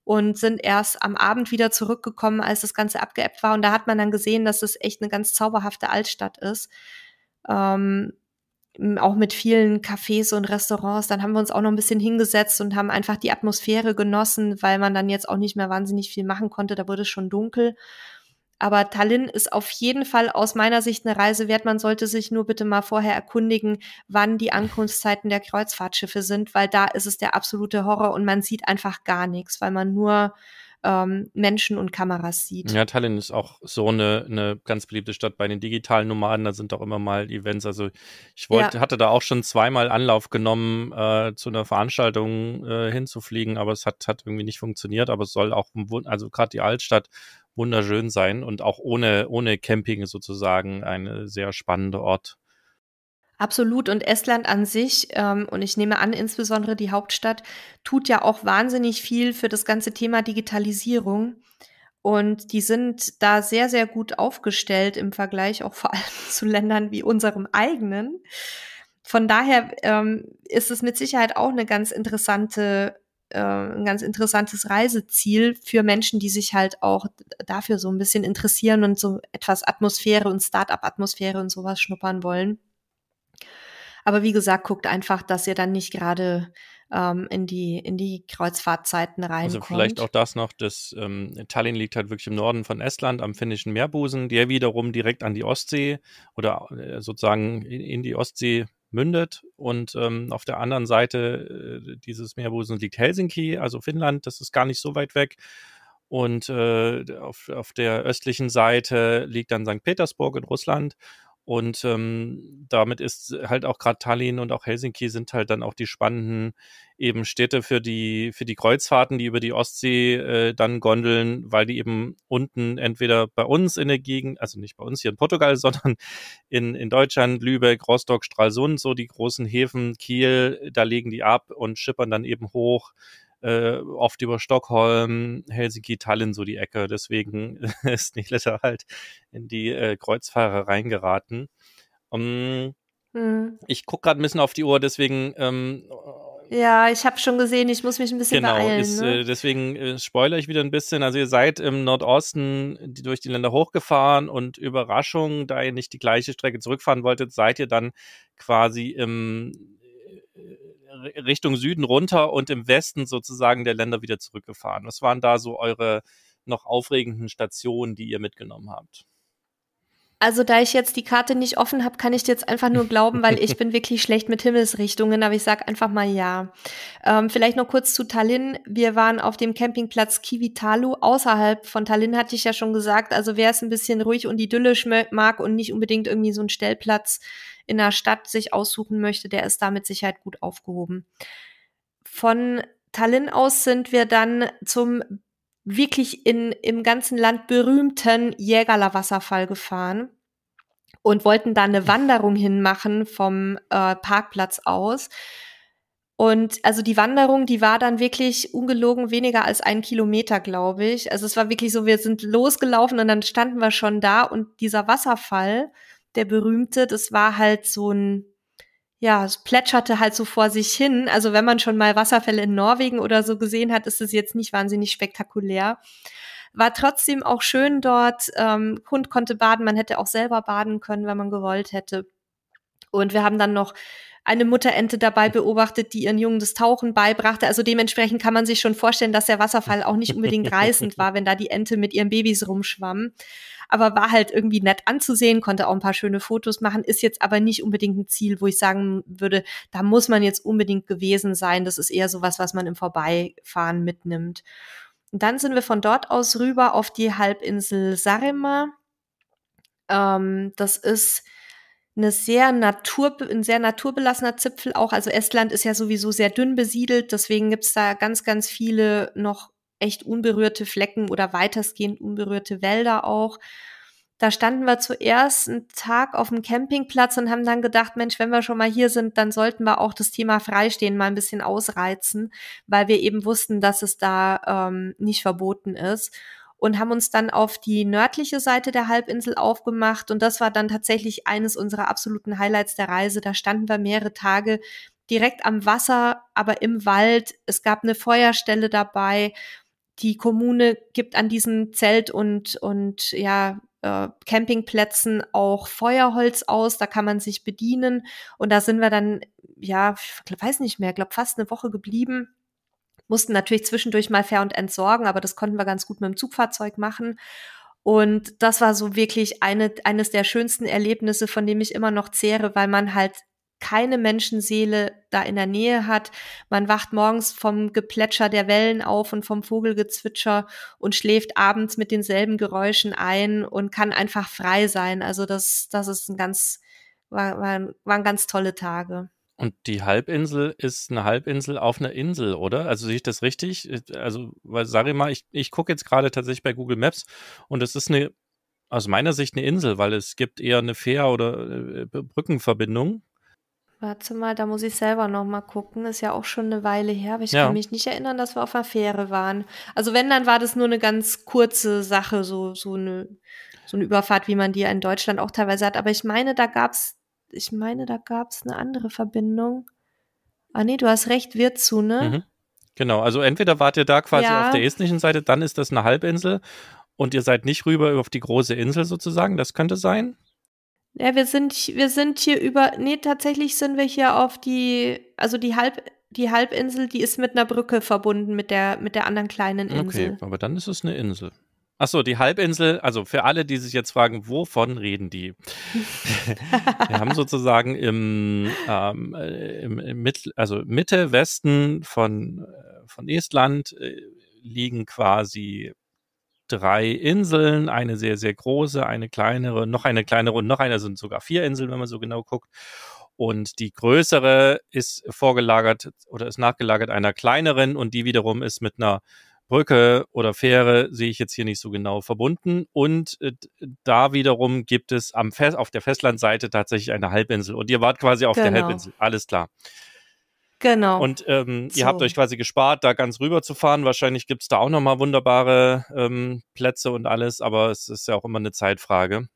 S1: und sind erst am Abend wieder zurückgekommen, als das Ganze abgeebbt war. Und da hat man dann gesehen, dass es das echt eine ganz zauberhafte Altstadt ist. Ähm, auch mit vielen Cafés und Restaurants. Dann haben wir uns auch noch ein bisschen hingesetzt und haben einfach die Atmosphäre genossen, weil man dann jetzt auch nicht mehr wahnsinnig viel machen konnte. Da wurde es schon dunkel. Aber Tallinn ist auf jeden Fall aus meiner Sicht eine Reise wert. Man sollte sich nur bitte mal vorher erkundigen, wann die Ankunftszeiten der Kreuzfahrtschiffe sind, weil da ist es der absolute Horror und man sieht einfach gar nichts, weil man nur ähm, Menschen und Kameras sieht. Ja,
S2: Tallinn ist auch so eine, eine ganz beliebte Stadt bei den digitalen Nomaden. Da sind auch immer mal Events. Also ich wollte, ja. hatte da auch schon zweimal Anlauf genommen, äh, zu einer Veranstaltung äh, hinzufliegen, aber es hat, hat irgendwie nicht funktioniert. Aber es soll auch, also gerade die Altstadt wunderschön sein und auch ohne, ohne Camping sozusagen ein äh, sehr spannender Ort.
S1: Absolut. Und Estland an sich, ähm, und ich nehme an, insbesondere die Hauptstadt, tut ja auch wahnsinnig viel für das ganze Thema Digitalisierung. Und die sind da sehr, sehr gut aufgestellt im Vergleich auch vor allem zu Ländern wie unserem eigenen. Von daher ähm, ist es mit Sicherheit auch eine ganz interessante äh, ein ganz interessantes Reiseziel für Menschen, die sich halt auch dafür so ein bisschen interessieren und so etwas Atmosphäre und Start-up-Atmosphäre und sowas schnuppern wollen. Aber wie gesagt, guckt einfach, dass ihr dann nicht gerade ähm, in, die, in die Kreuzfahrtzeiten also reinkommt. Also vielleicht auch
S2: das noch, dass ähm, Tallinn liegt halt wirklich im Norden von Estland am finnischen Meerbusen, der wiederum direkt an die Ostsee oder äh, sozusagen in, in die Ostsee mündet. Und ähm, auf der anderen Seite äh, dieses Meerbusen liegt Helsinki, also Finnland, das ist gar nicht so weit weg. Und äh, auf, auf der östlichen Seite liegt dann St. Petersburg in Russland. Und ähm, damit ist halt auch gerade Tallinn und auch Helsinki sind halt dann auch die spannenden eben Städte für die, für die Kreuzfahrten, die über die Ostsee äh, dann gondeln, weil die eben unten entweder bei uns in der Gegend, also nicht bei uns hier in Portugal, sondern in, in Deutschland, Lübeck, Rostock, Stralsund, so die großen Häfen, Kiel, da legen die ab und schippern dann eben hoch äh, oft über Stockholm, Helsinki, Tallinn so die Ecke. Deswegen ist Nihletta halt in die äh, Kreuzfahrer reingeraten. Um, ähm, hm. Ich gucke gerade ein bisschen auf die Uhr, deswegen. Ähm,
S1: ja, ich habe schon gesehen, ich muss mich ein bisschen genau, beeilen. Ist, ne?
S2: äh, deswegen äh, spoilere ich wieder ein bisschen. Also ihr seid im Nordosten die, durch die Länder hochgefahren und Überraschung, da ihr nicht die gleiche Strecke zurückfahren wolltet, seid ihr dann quasi im Richtung Süden runter und im Westen sozusagen der Länder wieder zurückgefahren. Was waren da so eure noch aufregenden Stationen, die ihr mitgenommen habt?
S1: Also da ich jetzt die Karte nicht offen habe, kann ich dir jetzt einfach nur glauben, weil ich bin wirklich schlecht mit Himmelsrichtungen, aber ich sage einfach mal ja. Ähm, vielleicht noch kurz zu Tallinn. Wir waren auf dem Campingplatz Kivitalu. Außerhalb von Tallinn hatte ich ja schon gesagt, also wer es ein bisschen ruhig und idyllisch mag und nicht unbedingt irgendwie so einen Stellplatz in der Stadt sich aussuchen möchte, der ist da mit Sicherheit gut aufgehoben. Von Tallinn aus sind wir dann zum wirklich in, im ganzen Land berühmten Jägerler Wasserfall gefahren und wollten da eine Wanderung hinmachen vom äh, Parkplatz aus. Und also die Wanderung, die war dann wirklich ungelogen weniger als einen Kilometer, glaube ich. Also es war wirklich so, wir sind losgelaufen und dann standen wir schon da und dieser Wasserfall, der berühmte, das war halt so ein, ja, es plätscherte halt so vor sich hin. Also wenn man schon mal Wasserfälle in Norwegen oder so gesehen hat, ist es jetzt nicht wahnsinnig spektakulär. War trotzdem auch schön dort. Ähm, Hund konnte baden, man hätte auch selber baden können, wenn man gewollt hätte. Und wir haben dann noch eine Mutterente dabei beobachtet, die ihren Jungen das Tauchen beibrachte. Also dementsprechend kann man sich schon vorstellen, dass der Wasserfall auch nicht unbedingt reißend war, wenn da die Ente mit ihren Babys rumschwamm. Aber war halt irgendwie nett anzusehen, konnte auch ein paar schöne Fotos machen, ist jetzt aber nicht unbedingt ein Ziel, wo ich sagen würde, da muss man jetzt unbedingt gewesen sein. Das ist eher sowas, was man im Vorbeifahren mitnimmt. Und dann sind wir von dort aus rüber auf die Halbinsel Sarima. Ähm, das ist eine sehr Natur, ein sehr naturbelassener Zipfel auch. Also Estland ist ja sowieso sehr dünn besiedelt, deswegen gibt's da ganz, ganz viele noch echt unberührte Flecken oder weitestgehend unberührte Wälder auch. Da standen wir zuerst einen Tag auf dem Campingplatz und haben dann gedacht, Mensch, wenn wir schon mal hier sind, dann sollten wir auch das Thema Freistehen mal ein bisschen ausreizen, weil wir eben wussten, dass es da ähm, nicht verboten ist und haben uns dann auf die nördliche Seite der Halbinsel aufgemacht. Und das war dann tatsächlich eines unserer absoluten Highlights der Reise. Da standen wir mehrere Tage direkt am Wasser, aber im Wald. Es gab eine Feuerstelle dabei. Die Kommune gibt an diesen Zelt und, und ja, äh, Campingplätzen auch Feuerholz aus, da kann man sich bedienen. Und da sind wir dann, ja, ich weiß nicht mehr, glaube fast eine Woche geblieben mussten natürlich zwischendurch mal fair und entsorgen, aber das konnten wir ganz gut mit dem Zugfahrzeug machen. Und das war so wirklich eine, eines der schönsten Erlebnisse, von dem ich immer noch zehre, weil man halt keine Menschenseele da in der Nähe hat. Man wacht morgens vom Geplätscher der Wellen auf und vom Vogelgezwitscher und schläft abends mit denselben Geräuschen ein und kann einfach frei sein. Also das, das ist ein ganz, war, war, waren ganz tolle Tage.
S2: Und die Halbinsel ist eine Halbinsel auf einer Insel, oder? Also sehe ich das richtig? Äh, also, weil, sag ich mal, ich, ich gucke jetzt gerade tatsächlich bei Google Maps und es ist eine, aus meiner Sicht eine Insel, weil es gibt eher eine Fähr- oder äh, Brückenverbindung.
S1: Warte mal, da muss ich selber noch mal gucken. Ist ja auch schon eine Weile her, aber ich ja. kann mich nicht erinnern, dass wir auf einer Fähre waren. Also wenn, dann war das nur eine ganz kurze Sache, so, so, eine, so eine Überfahrt, wie man die ja in Deutschland auch teilweise hat. Aber ich meine, da gab es ich meine, da gab es eine andere Verbindung. Ah nee, du hast recht, wird zu, ne? Mhm.
S2: Genau, also entweder wart ihr da quasi ja. auf der estnischen Seite, dann ist das eine Halbinsel und ihr seid nicht rüber auf die große Insel sozusagen, das könnte sein.
S1: Ja, wir sind, wir sind hier über, nee, tatsächlich sind wir hier auf die, also die Halb, die Halbinsel, die ist mit einer Brücke verbunden, mit der, mit der anderen kleinen Insel. Okay,
S2: aber dann ist es eine Insel. Achso, die Halbinsel, also für alle, die sich jetzt fragen, wovon reden die? Wir haben sozusagen im, ähm, äh, im, im Mittel, also Mitte, Westen von, äh, von Estland äh, liegen quasi drei Inseln, eine sehr, sehr große, eine kleinere, noch eine kleinere und noch eine, sind sogar vier Inseln, wenn man so genau guckt. Und die größere ist vorgelagert oder ist nachgelagert einer kleineren und die wiederum ist mit einer Brücke oder Fähre sehe ich jetzt hier nicht so genau verbunden. Und äh, da wiederum gibt es am Fest, auf der Festlandseite tatsächlich eine Halbinsel. Und ihr wart quasi auf genau. der Halbinsel. Alles klar.
S1: Genau. Und
S2: ähm, so. ihr habt euch quasi gespart, da ganz rüber zu fahren. Wahrscheinlich gibt es da auch nochmal wunderbare ähm, Plätze und alles, aber es ist ja auch immer eine Zeitfrage.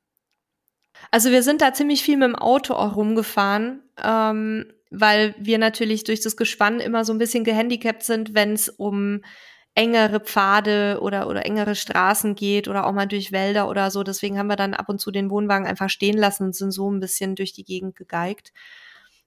S1: Also wir sind da ziemlich viel mit dem Auto auch rumgefahren, ähm, weil wir natürlich durch das Gespann immer so ein bisschen gehandicapt sind, wenn es um engere Pfade oder, oder engere Straßen geht oder auch mal durch Wälder oder so. Deswegen haben wir dann ab und zu den Wohnwagen einfach stehen lassen und sind so ein bisschen durch die Gegend gegeigt.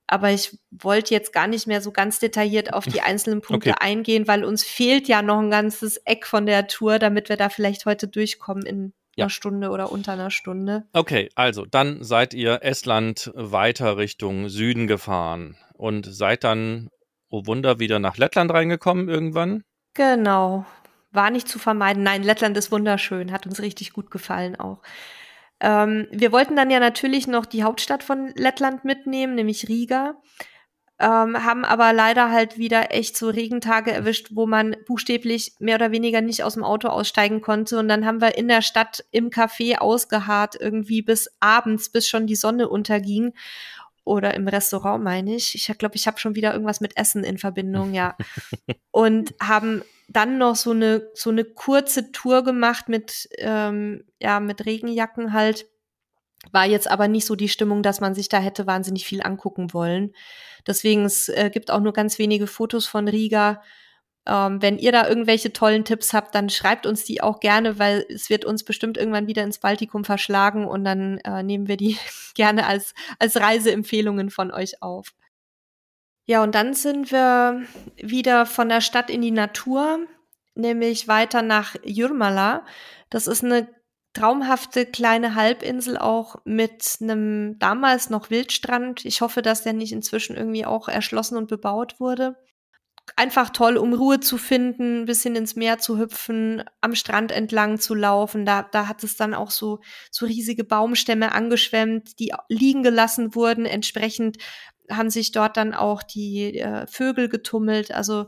S1: Aber ich wollte jetzt gar nicht mehr so ganz detailliert auf die einzelnen Punkte okay. eingehen, weil uns fehlt ja noch ein ganzes Eck von der Tour, damit wir da vielleicht heute durchkommen in ja. einer Stunde oder unter einer Stunde.
S2: Okay, also dann seid ihr Estland weiter Richtung Süden gefahren und seid dann, oh Wunder, wieder nach Lettland reingekommen irgendwann.
S1: Genau, war nicht zu vermeiden. Nein, Lettland ist wunderschön, hat uns richtig gut gefallen auch. Ähm, wir wollten dann ja natürlich noch die Hauptstadt von Lettland mitnehmen, nämlich Riga. Ähm, haben aber leider halt wieder echt so Regentage erwischt, wo man buchstäblich mehr oder weniger nicht aus dem Auto aussteigen konnte. Und dann haben wir in der Stadt im Café ausgeharrt, irgendwie bis abends, bis schon die Sonne unterging oder im Restaurant, meine ich. Ich glaube, ich habe schon wieder irgendwas mit Essen in Verbindung, ja. Und haben dann noch so eine, so eine kurze Tour gemacht mit, ähm, ja, mit Regenjacken halt. War jetzt aber nicht so die Stimmung, dass man sich da hätte wahnsinnig viel angucken wollen. Deswegen, es äh, gibt auch nur ganz wenige Fotos von Riga ähm, wenn ihr da irgendwelche tollen Tipps habt, dann schreibt uns die auch gerne, weil es wird uns bestimmt irgendwann wieder ins Baltikum verschlagen und dann äh, nehmen wir die gerne als, als Reiseempfehlungen von euch auf. Ja, und dann sind wir wieder von der Stadt in die Natur, nämlich weiter nach Jürmala. Das ist eine traumhafte kleine Halbinsel auch mit einem damals noch Wildstrand. Ich hoffe, dass der nicht inzwischen irgendwie auch erschlossen und bebaut wurde einfach toll, um Ruhe zu finden, ein bisschen ins Meer zu hüpfen, am Strand entlang zu laufen. Da, da hat es dann auch so, so riesige Baumstämme angeschwemmt, die liegen gelassen wurden. Entsprechend haben sich dort dann auch die äh, Vögel getummelt. Also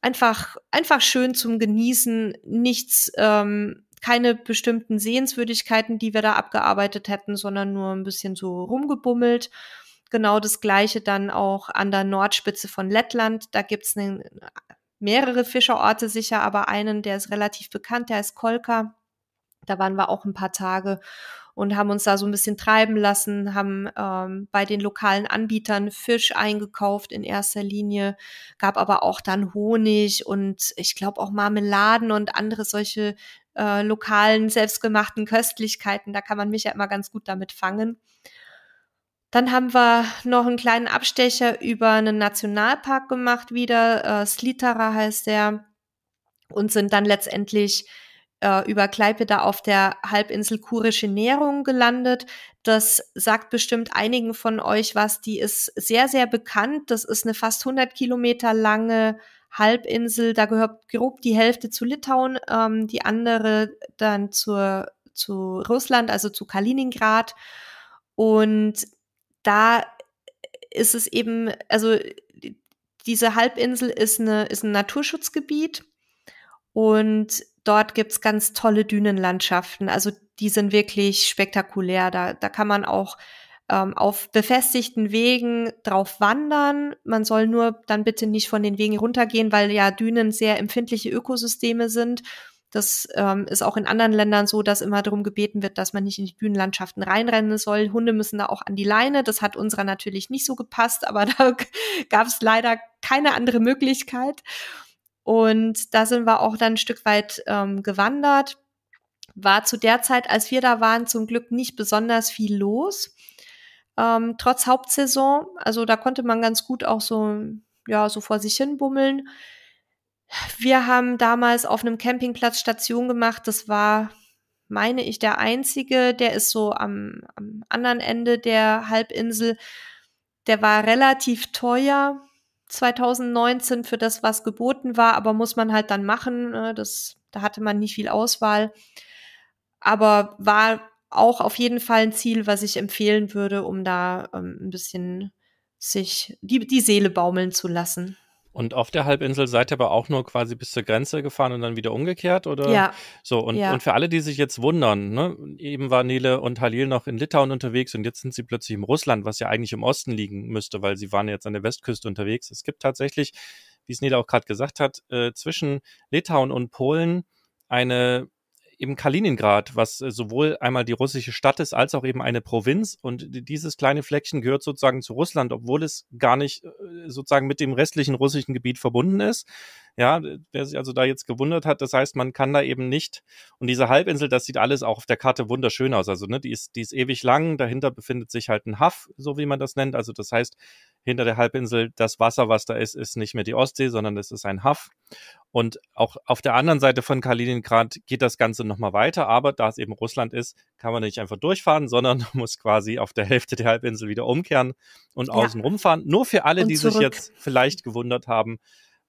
S1: einfach, einfach schön zum Genießen. Nichts, ähm, keine bestimmten Sehenswürdigkeiten, die wir da abgearbeitet hätten, sondern nur ein bisschen so rumgebummelt. Genau das gleiche dann auch an der Nordspitze von Lettland. Da gibt es mehrere Fischerorte sicher, aber einen, der ist relativ bekannt, der ist Kolka. Da waren wir auch ein paar Tage und haben uns da so ein bisschen treiben lassen, haben ähm, bei den lokalen Anbietern Fisch eingekauft in erster Linie, gab aber auch dann Honig und ich glaube auch Marmeladen und andere solche äh, lokalen, selbstgemachten Köstlichkeiten. Da kann man mich ja immer ganz gut damit fangen. Dann haben wir noch einen kleinen Abstecher über einen Nationalpark gemacht wieder. Äh, Slitara heißt der. Und sind dann letztendlich äh, über Kleipeda auf der Halbinsel Kurische Nährung gelandet. Das sagt bestimmt einigen von euch was. Die ist sehr, sehr bekannt. Das ist eine fast 100 Kilometer lange Halbinsel. Da gehört grob die Hälfte zu Litauen, ähm, die andere dann zur, zu Russland, also zu Kaliningrad. Und da ist es eben, also diese Halbinsel ist, eine, ist ein Naturschutzgebiet und dort gibt's ganz tolle Dünenlandschaften. Also die sind wirklich spektakulär. Da, da kann man auch ähm, auf befestigten Wegen drauf wandern. Man soll nur dann bitte nicht von den Wegen runtergehen, weil ja Dünen sehr empfindliche Ökosysteme sind das ähm, ist auch in anderen Ländern so, dass immer darum gebeten wird, dass man nicht in die Bühnenlandschaften reinrennen soll. Hunde müssen da auch an die Leine. Das hat unserer natürlich nicht so gepasst, aber da gab es leider keine andere Möglichkeit. Und da sind wir auch dann ein Stück weit ähm, gewandert. War zu der Zeit, als wir da waren, zum Glück nicht besonders viel los. Ähm, trotz Hauptsaison, also da konnte man ganz gut auch so, ja, so vor sich hin bummeln. Wir haben damals auf einem Campingplatz Station gemacht. Das war, meine ich, der einzige. Der ist so am, am anderen Ende der Halbinsel. Der war relativ teuer. 2019 für das, was geboten war, aber muss man halt dann machen. Ne? Das, da hatte man nicht viel Auswahl. Aber war auch auf jeden Fall ein Ziel, was ich empfehlen würde, um da ähm, ein bisschen sich die, die Seele baumeln zu lassen. Und
S2: auf der Halbinsel seid ihr aber auch nur quasi bis zur Grenze gefahren und dann wieder umgekehrt, oder? Ja. So, und, ja. und für alle, die sich jetzt wundern, ne? eben war Nele und Halil noch in Litauen unterwegs und jetzt sind sie plötzlich im Russland, was ja eigentlich im Osten liegen müsste, weil sie waren jetzt an der Westküste unterwegs. Es gibt tatsächlich, wie es Nele auch gerade gesagt hat, äh, zwischen Litauen und Polen eine im Kaliningrad, was äh, sowohl einmal die russische Stadt ist, als auch eben eine Provinz. Und dieses kleine Fleckchen gehört sozusagen zu Russland, obwohl es gar nicht äh, sozusagen mit dem restlichen russischen Gebiet verbunden ist, ja, wer sich also da jetzt gewundert hat. Das heißt, man kann da eben nicht, und diese Halbinsel, das sieht alles auch auf der Karte wunderschön aus. Also, ne, die ist, die ist ewig lang, dahinter befindet sich halt ein Haff, so wie man das nennt. Also, das heißt, hinter der Halbinsel, das Wasser, was da ist, ist nicht mehr die Ostsee, sondern es ist ein Haff. Und auch auf der anderen Seite von Kaliningrad geht das Ganze nochmal weiter, aber da es eben Russland ist, kann man nicht einfach durchfahren, sondern muss quasi auf der Hälfte der Halbinsel wieder umkehren und ja. außen rumfahren. Nur für alle, und die zurück. sich jetzt vielleicht gewundert haben,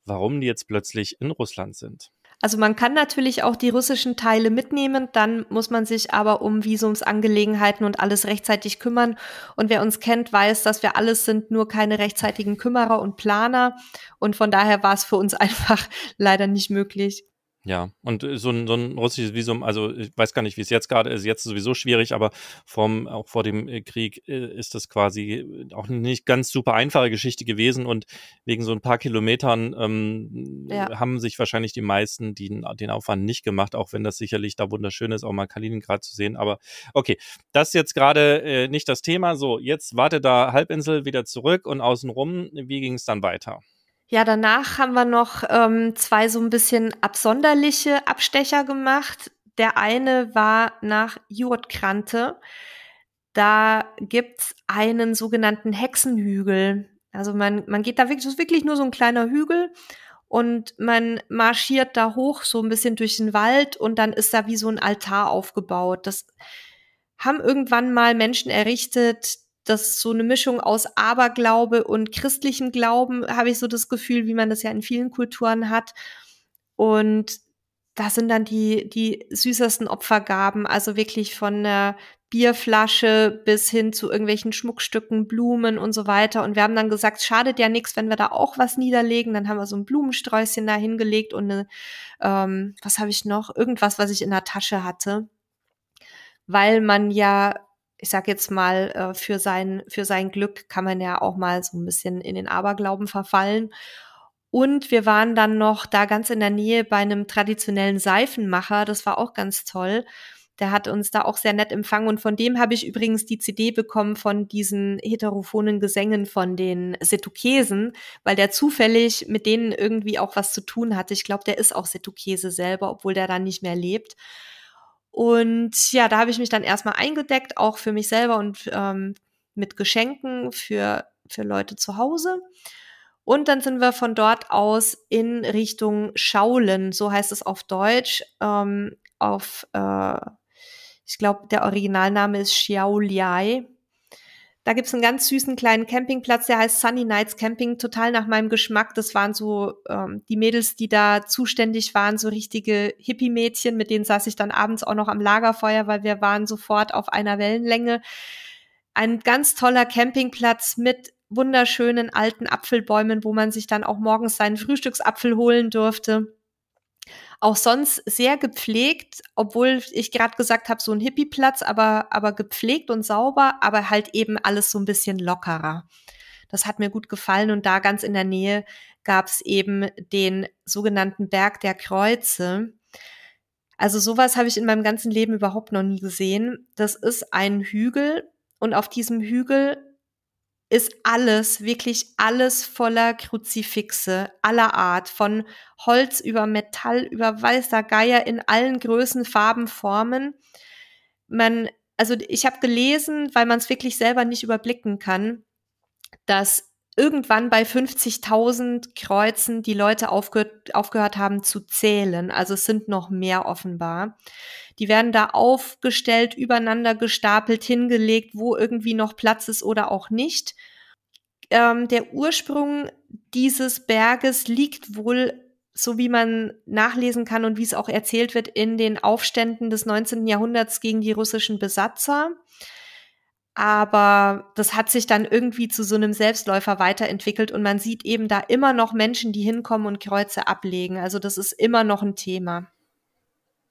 S2: warum die jetzt plötzlich in Russland sind.
S1: Also man kann natürlich auch die russischen Teile mitnehmen, dann muss man sich aber um Visumsangelegenheiten und alles rechtzeitig kümmern. Und wer uns kennt, weiß, dass wir alles sind, nur keine rechtzeitigen Kümmerer und Planer. Und von daher war es für uns einfach leider nicht möglich.
S2: Ja, und äh, so ein, so ein russisches Visum, also ich weiß gar nicht, wie es jetzt gerade ist, jetzt ist sowieso schwierig, aber vom, auch vor dem äh, Krieg äh, ist das quasi auch nicht ganz super einfache Geschichte gewesen und wegen so ein paar Kilometern ähm, ja. haben sich wahrscheinlich die meisten die, den Aufwand nicht gemacht, auch wenn das sicherlich da wunderschön ist, auch mal Kaliningrad zu sehen, aber okay, das ist jetzt gerade äh, nicht das Thema, so, jetzt warte da Halbinsel wieder zurück und außenrum, wie ging es dann weiter?
S1: Ja, danach haben wir noch ähm, zwei so ein bisschen absonderliche Abstecher gemacht. Der eine war nach Jurtkrante. Da gibt's einen sogenannten Hexenhügel. Also man, man geht da wirklich, das ist wirklich nur so ein kleiner Hügel und man marschiert da hoch, so ein bisschen durch den Wald und dann ist da wie so ein Altar aufgebaut. Das haben irgendwann mal Menschen errichtet, das so eine Mischung aus Aberglaube und christlichem Glauben, habe ich so das Gefühl, wie man das ja in vielen Kulturen hat. Und da sind dann die, die süßesten Opfergaben, also wirklich von einer Bierflasche bis hin zu irgendwelchen Schmuckstücken, Blumen und so weiter. Und wir haben dann gesagt, schadet ja nichts, wenn wir da auch was niederlegen. Dann haben wir so ein Blumensträußchen da hingelegt und eine, ähm, was habe ich noch? Irgendwas, was ich in der Tasche hatte. Weil man ja ich sag jetzt mal, äh, für sein, für sein Glück kann man ja auch mal so ein bisschen in den Aberglauben verfallen. Und wir waren dann noch da ganz in der Nähe bei einem traditionellen Seifenmacher. Das war auch ganz toll. Der hat uns da auch sehr nett empfangen. Und von dem habe ich übrigens die CD bekommen von diesen heterophonen Gesängen von den Setukesen, weil der zufällig mit denen irgendwie auch was zu tun hatte. Ich glaube, der ist auch Setukese selber, obwohl der da nicht mehr lebt. Und ja, da habe ich mich dann erstmal eingedeckt, auch für mich selber und ähm, mit Geschenken für, für Leute zu Hause. Und dann sind wir von dort aus in Richtung Schaulen, so heißt es auf Deutsch, ähm, auf, äh, ich glaube, der Originalname ist Xiaoliai. Da gibt's einen ganz süßen kleinen Campingplatz, der heißt Sunny Nights Camping, total nach meinem Geschmack. Das waren so ähm, die Mädels, die da zuständig waren, so richtige Hippie-Mädchen, mit denen saß ich dann abends auch noch am Lagerfeuer, weil wir waren sofort auf einer Wellenlänge. Ein ganz toller Campingplatz mit wunderschönen alten Apfelbäumen, wo man sich dann auch morgens seinen Frühstücksapfel holen durfte auch sonst sehr gepflegt, obwohl ich gerade gesagt habe, so ein Hippie-Platz, aber, aber gepflegt und sauber, aber halt eben alles so ein bisschen lockerer. Das hat mir gut gefallen und da ganz in der Nähe gab es eben den sogenannten Berg der Kreuze. Also sowas habe ich in meinem ganzen Leben überhaupt noch nie gesehen. Das ist ein Hügel und auf diesem Hügel ist alles, wirklich alles voller Kruzifixe aller Art, von Holz über Metall, über weißer Geier in allen Größen, Farben, Formen. Man, also ich habe gelesen, weil man es wirklich selber nicht überblicken kann, dass irgendwann bei 50.000 Kreuzen die Leute aufgehört, aufgehört haben zu zählen. Also es sind noch mehr offenbar. Die werden da aufgestellt, übereinander gestapelt, hingelegt, wo irgendwie noch Platz ist oder auch nicht. Ähm, der Ursprung dieses Berges liegt wohl, so wie man nachlesen kann und wie es auch erzählt wird, in den Aufständen des 19. Jahrhunderts gegen die russischen Besatzer aber das hat sich dann irgendwie zu so einem Selbstläufer weiterentwickelt und man sieht eben da immer noch Menschen, die hinkommen und Kreuze ablegen. Also das ist immer noch ein Thema.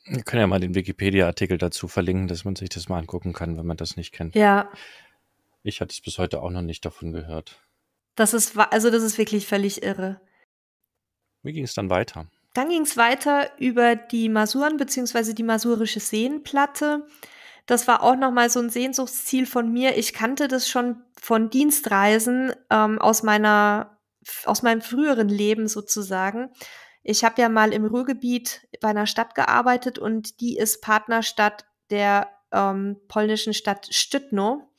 S2: Wir können ja mal den Wikipedia-Artikel dazu verlinken, dass man sich das mal angucken kann, wenn man das nicht kennt. Ja. Ich hatte es bis heute auch noch nicht davon gehört.
S1: Das ist, also das ist wirklich völlig irre.
S2: Wie ging es dann weiter?
S1: Dann ging es weiter über die Masuren bzw. die masurische Seenplatte. Das war auch nochmal so ein Sehnsuchtsziel von mir. Ich kannte das schon von Dienstreisen ähm, aus meiner, aus meinem früheren Leben sozusagen. Ich habe ja mal im Ruhrgebiet bei einer Stadt gearbeitet und die ist Partnerstadt der ähm, polnischen Stadt Stütno.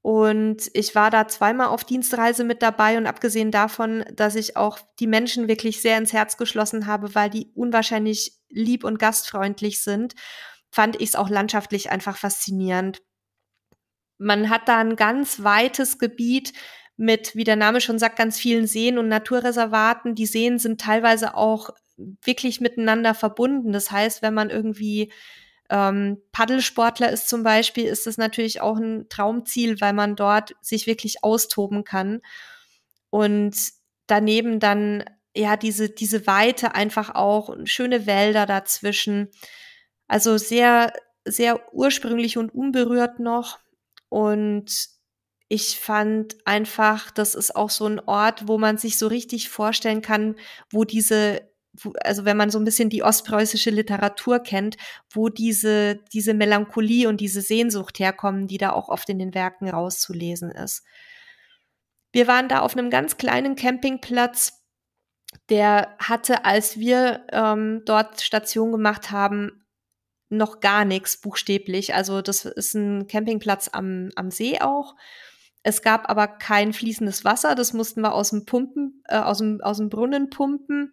S1: Und ich war da zweimal auf Dienstreise mit dabei und abgesehen davon, dass ich auch die Menschen wirklich sehr ins Herz geschlossen habe, weil die unwahrscheinlich lieb und gastfreundlich sind fand ich es auch landschaftlich einfach faszinierend. Man hat da ein ganz weites Gebiet mit, wie der Name schon sagt, ganz vielen Seen und Naturreservaten. Die Seen sind teilweise auch wirklich miteinander verbunden. Das heißt, wenn man irgendwie ähm, Paddelsportler ist zum Beispiel, ist das natürlich auch ein Traumziel, weil man dort sich wirklich austoben kann. Und daneben dann ja diese, diese Weite einfach auch, schöne Wälder dazwischen. Also sehr, sehr ursprünglich und unberührt noch. Und ich fand einfach, das ist auch so ein Ort, wo man sich so richtig vorstellen kann, wo diese, wo, also wenn man so ein bisschen die ostpreußische Literatur kennt, wo diese, diese Melancholie und diese Sehnsucht herkommen, die da auch oft in den Werken rauszulesen ist. Wir waren da auf einem ganz kleinen Campingplatz, der hatte, als wir ähm, dort Station gemacht haben, noch gar nichts buchstäblich. Also das ist ein Campingplatz am, am See auch. Es gab aber kein fließendes Wasser. Das mussten wir aus dem Pumpen, äh, aus, dem, aus dem Brunnen pumpen.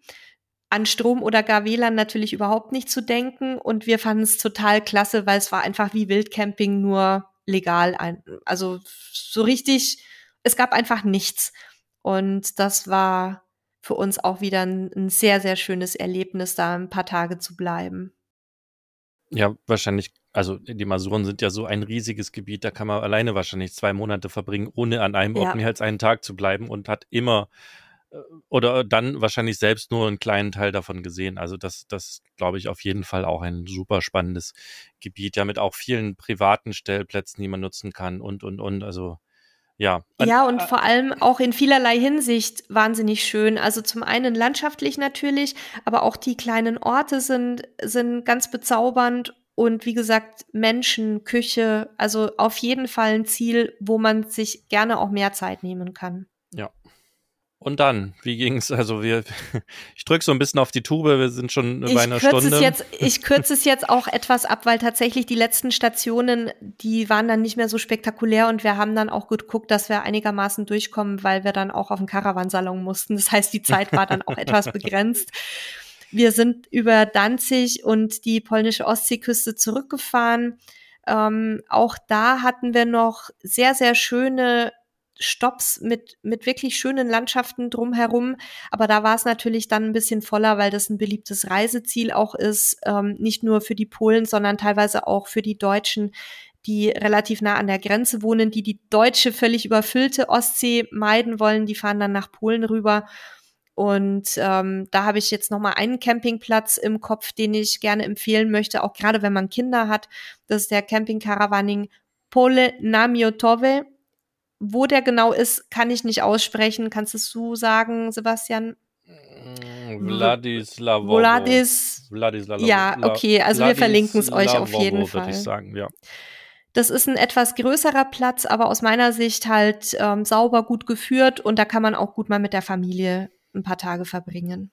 S1: An Strom oder gar WLAN natürlich überhaupt nicht zu denken. Und wir fanden es total klasse, weil es war einfach wie Wildcamping nur legal. Ein, also so richtig, es gab einfach nichts. Und das war für uns auch wieder ein, ein sehr, sehr schönes Erlebnis, da ein paar Tage zu bleiben.
S2: Ja, wahrscheinlich, also die Masuren sind ja so ein riesiges Gebiet, da kann man alleine wahrscheinlich zwei Monate verbringen, ohne an einem Ort Ja. mehr als einen Tag zu bleiben und hat immer äh, oder dann wahrscheinlich selbst nur einen kleinen Teil davon gesehen. Also das, das glaube ich auf jeden Fall auch ein super spannendes Gebiet, ja mit auch vielen privaten Stellplätzen, die man nutzen kann und, und, und. Also ja. Ja, und vor
S1: allem auch in vielerlei Hinsicht wahnsinnig schön. Also zum einen landschaftlich natürlich, aber auch die kleinen Orte sind, sind ganz bezaubernd. Und wie gesagt, Menschen, Küche, also auf jeden Fall ein Ziel, wo man sich gerne auch mehr Zeit nehmen kann.
S2: Und dann, wie ging's? Also wir, ich drücke so ein bisschen auf die Tube, wir sind schon ich bei einer Stunde. Es jetzt, ich
S1: kürze es jetzt auch etwas ab, weil tatsächlich die letzten Stationen, die waren dann nicht mehr so spektakulär und wir haben dann auch geguckt, dass wir einigermaßen durchkommen, weil wir dann auch auf den Karawansalon mussten. Das heißt, die Zeit war dann auch etwas begrenzt. Wir sind über Danzig und die polnische Ostseeküste zurückgefahren. Ähm, auch da hatten wir noch sehr, sehr schöne Stops mit, mit wirklich schönen Landschaften drumherum. Aber da war es natürlich dann ein bisschen voller, weil das ein beliebtes Reiseziel auch ist, ähm, nicht nur für die Polen, sondern teilweise auch für die Deutschen, die relativ nah an der Grenze wohnen, die die deutsche völlig überfüllte Ostsee meiden wollen. Die fahren dann nach Polen rüber. Und ähm, da habe ich jetzt nochmal einen Campingplatz im Kopf, den ich gerne empfehlen möchte, auch gerade wenn man Kinder hat. Das ist der Camping Caravaning Pole Namiotowe wo der genau ist, kann ich nicht aussprechen. Kannst es so sagen, Sebastian?
S2: Mm, Vladislav. Vladis. Vladislavovo. Ja, okay, also Vladis wir verlinken es euch auf jeden Fall. Ich sagen, ja.
S1: Das ist ein etwas größerer Platz, aber aus meiner Sicht halt ähm, sauber, gut geführt und da kann man auch gut mal mit der Familie ein paar Tage verbringen.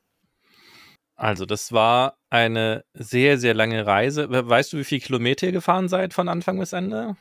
S2: Also, das war eine sehr, sehr lange Reise. Weißt du, wie viele Kilometer ihr gefahren seid von Anfang bis Ende?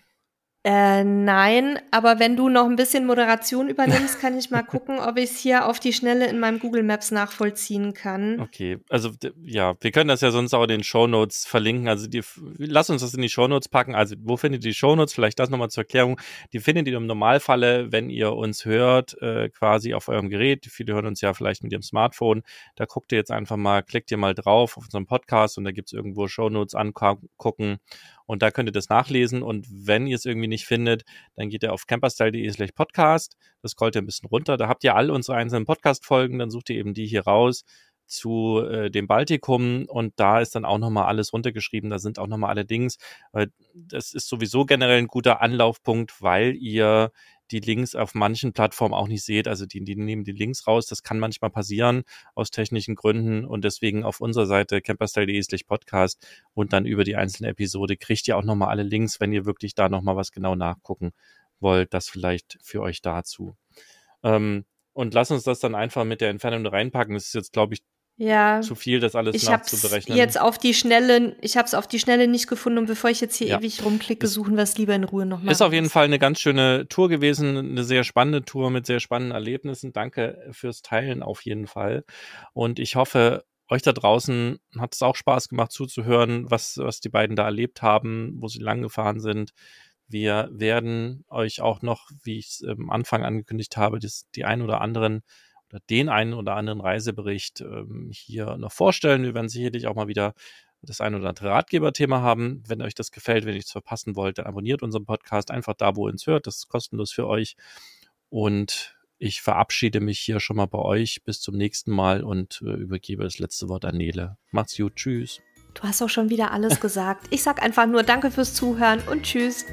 S1: Äh, nein, aber wenn du noch ein bisschen Moderation übernimmst, kann ich mal gucken, ob ich es hier auf die Schnelle in meinem Google Maps nachvollziehen kann.
S2: Okay, also ja, wir können das ja sonst auch in den Show Notes verlinken. Also die, lass uns das in die Show Notes packen. Also wo findet ihr die Show Notes? Vielleicht das nochmal zur Erklärung. Die findet ihr im Normalfalle, wenn ihr uns hört, äh, quasi auf eurem Gerät. Viele hören uns ja vielleicht mit ihrem Smartphone. Da guckt ihr jetzt einfach mal, klickt ihr mal drauf auf unseren Podcast und da gibt es irgendwo Show Notes angucken und da könnt ihr das nachlesen. Und wenn ihr es irgendwie nicht findet, dann geht ihr auf camperstyle.de slash podcast. Das scrollt ihr ein bisschen runter. Da habt ihr all unsere einzelnen Podcast-Folgen. Dann sucht ihr eben die hier raus zu äh, dem Baltikum und da ist dann auch nochmal alles runtergeschrieben, da sind auch nochmal alle Dings. Äh, das ist sowieso generell ein guter Anlaufpunkt, weil ihr die Links auf manchen Plattformen auch nicht seht. Also die, die nehmen die Links raus. Das kann manchmal passieren aus technischen Gründen und deswegen auf unserer Seite camperstyle.de slash podcast und dann über die einzelne Episode kriegt ihr auch nochmal alle Links, wenn ihr wirklich da nochmal was genau nachgucken wollt. Das vielleicht für euch dazu. Ähm, und lass uns das dann einfach mit der Entfernung reinpacken. Das ist jetzt, glaube ich, ja, zu viel, das alles ich nachzuberechnen. Jetzt
S1: auf die Schnelle, ich habe es auf die Schnelle nicht gefunden und bevor ich jetzt hier ja. ewig rumklicke, suchen wir es lieber in Ruhe nochmal. Ist auf
S2: jeden Fall eine ganz schöne Tour gewesen, eine sehr spannende Tour mit sehr spannenden Erlebnissen. Danke fürs Teilen auf jeden Fall. Und ich hoffe, euch da draußen hat es auch Spaß gemacht zuzuhören, was, was die beiden da erlebt haben, wo sie lang gefahren sind. Wir werden euch auch noch, wie ich es am Anfang angekündigt habe, das, die ein oder anderen den einen oder anderen Reisebericht ähm, hier noch vorstellen. Wir werden sicherlich auch mal wieder das ein oder andere Ratgeberthema haben. Wenn euch das gefällt, wenn ihr es verpassen wollt, dann abonniert unseren Podcast einfach da, wo ihr uns hört. Das ist kostenlos für euch. Und ich verabschiede mich hier schon mal bei euch. Bis zum nächsten Mal und äh, übergebe das letzte Wort an Nele. Macht's gut. Tschüss.
S1: Du hast auch schon wieder alles gesagt. Ich sag einfach nur Danke fürs Zuhören und Tschüss.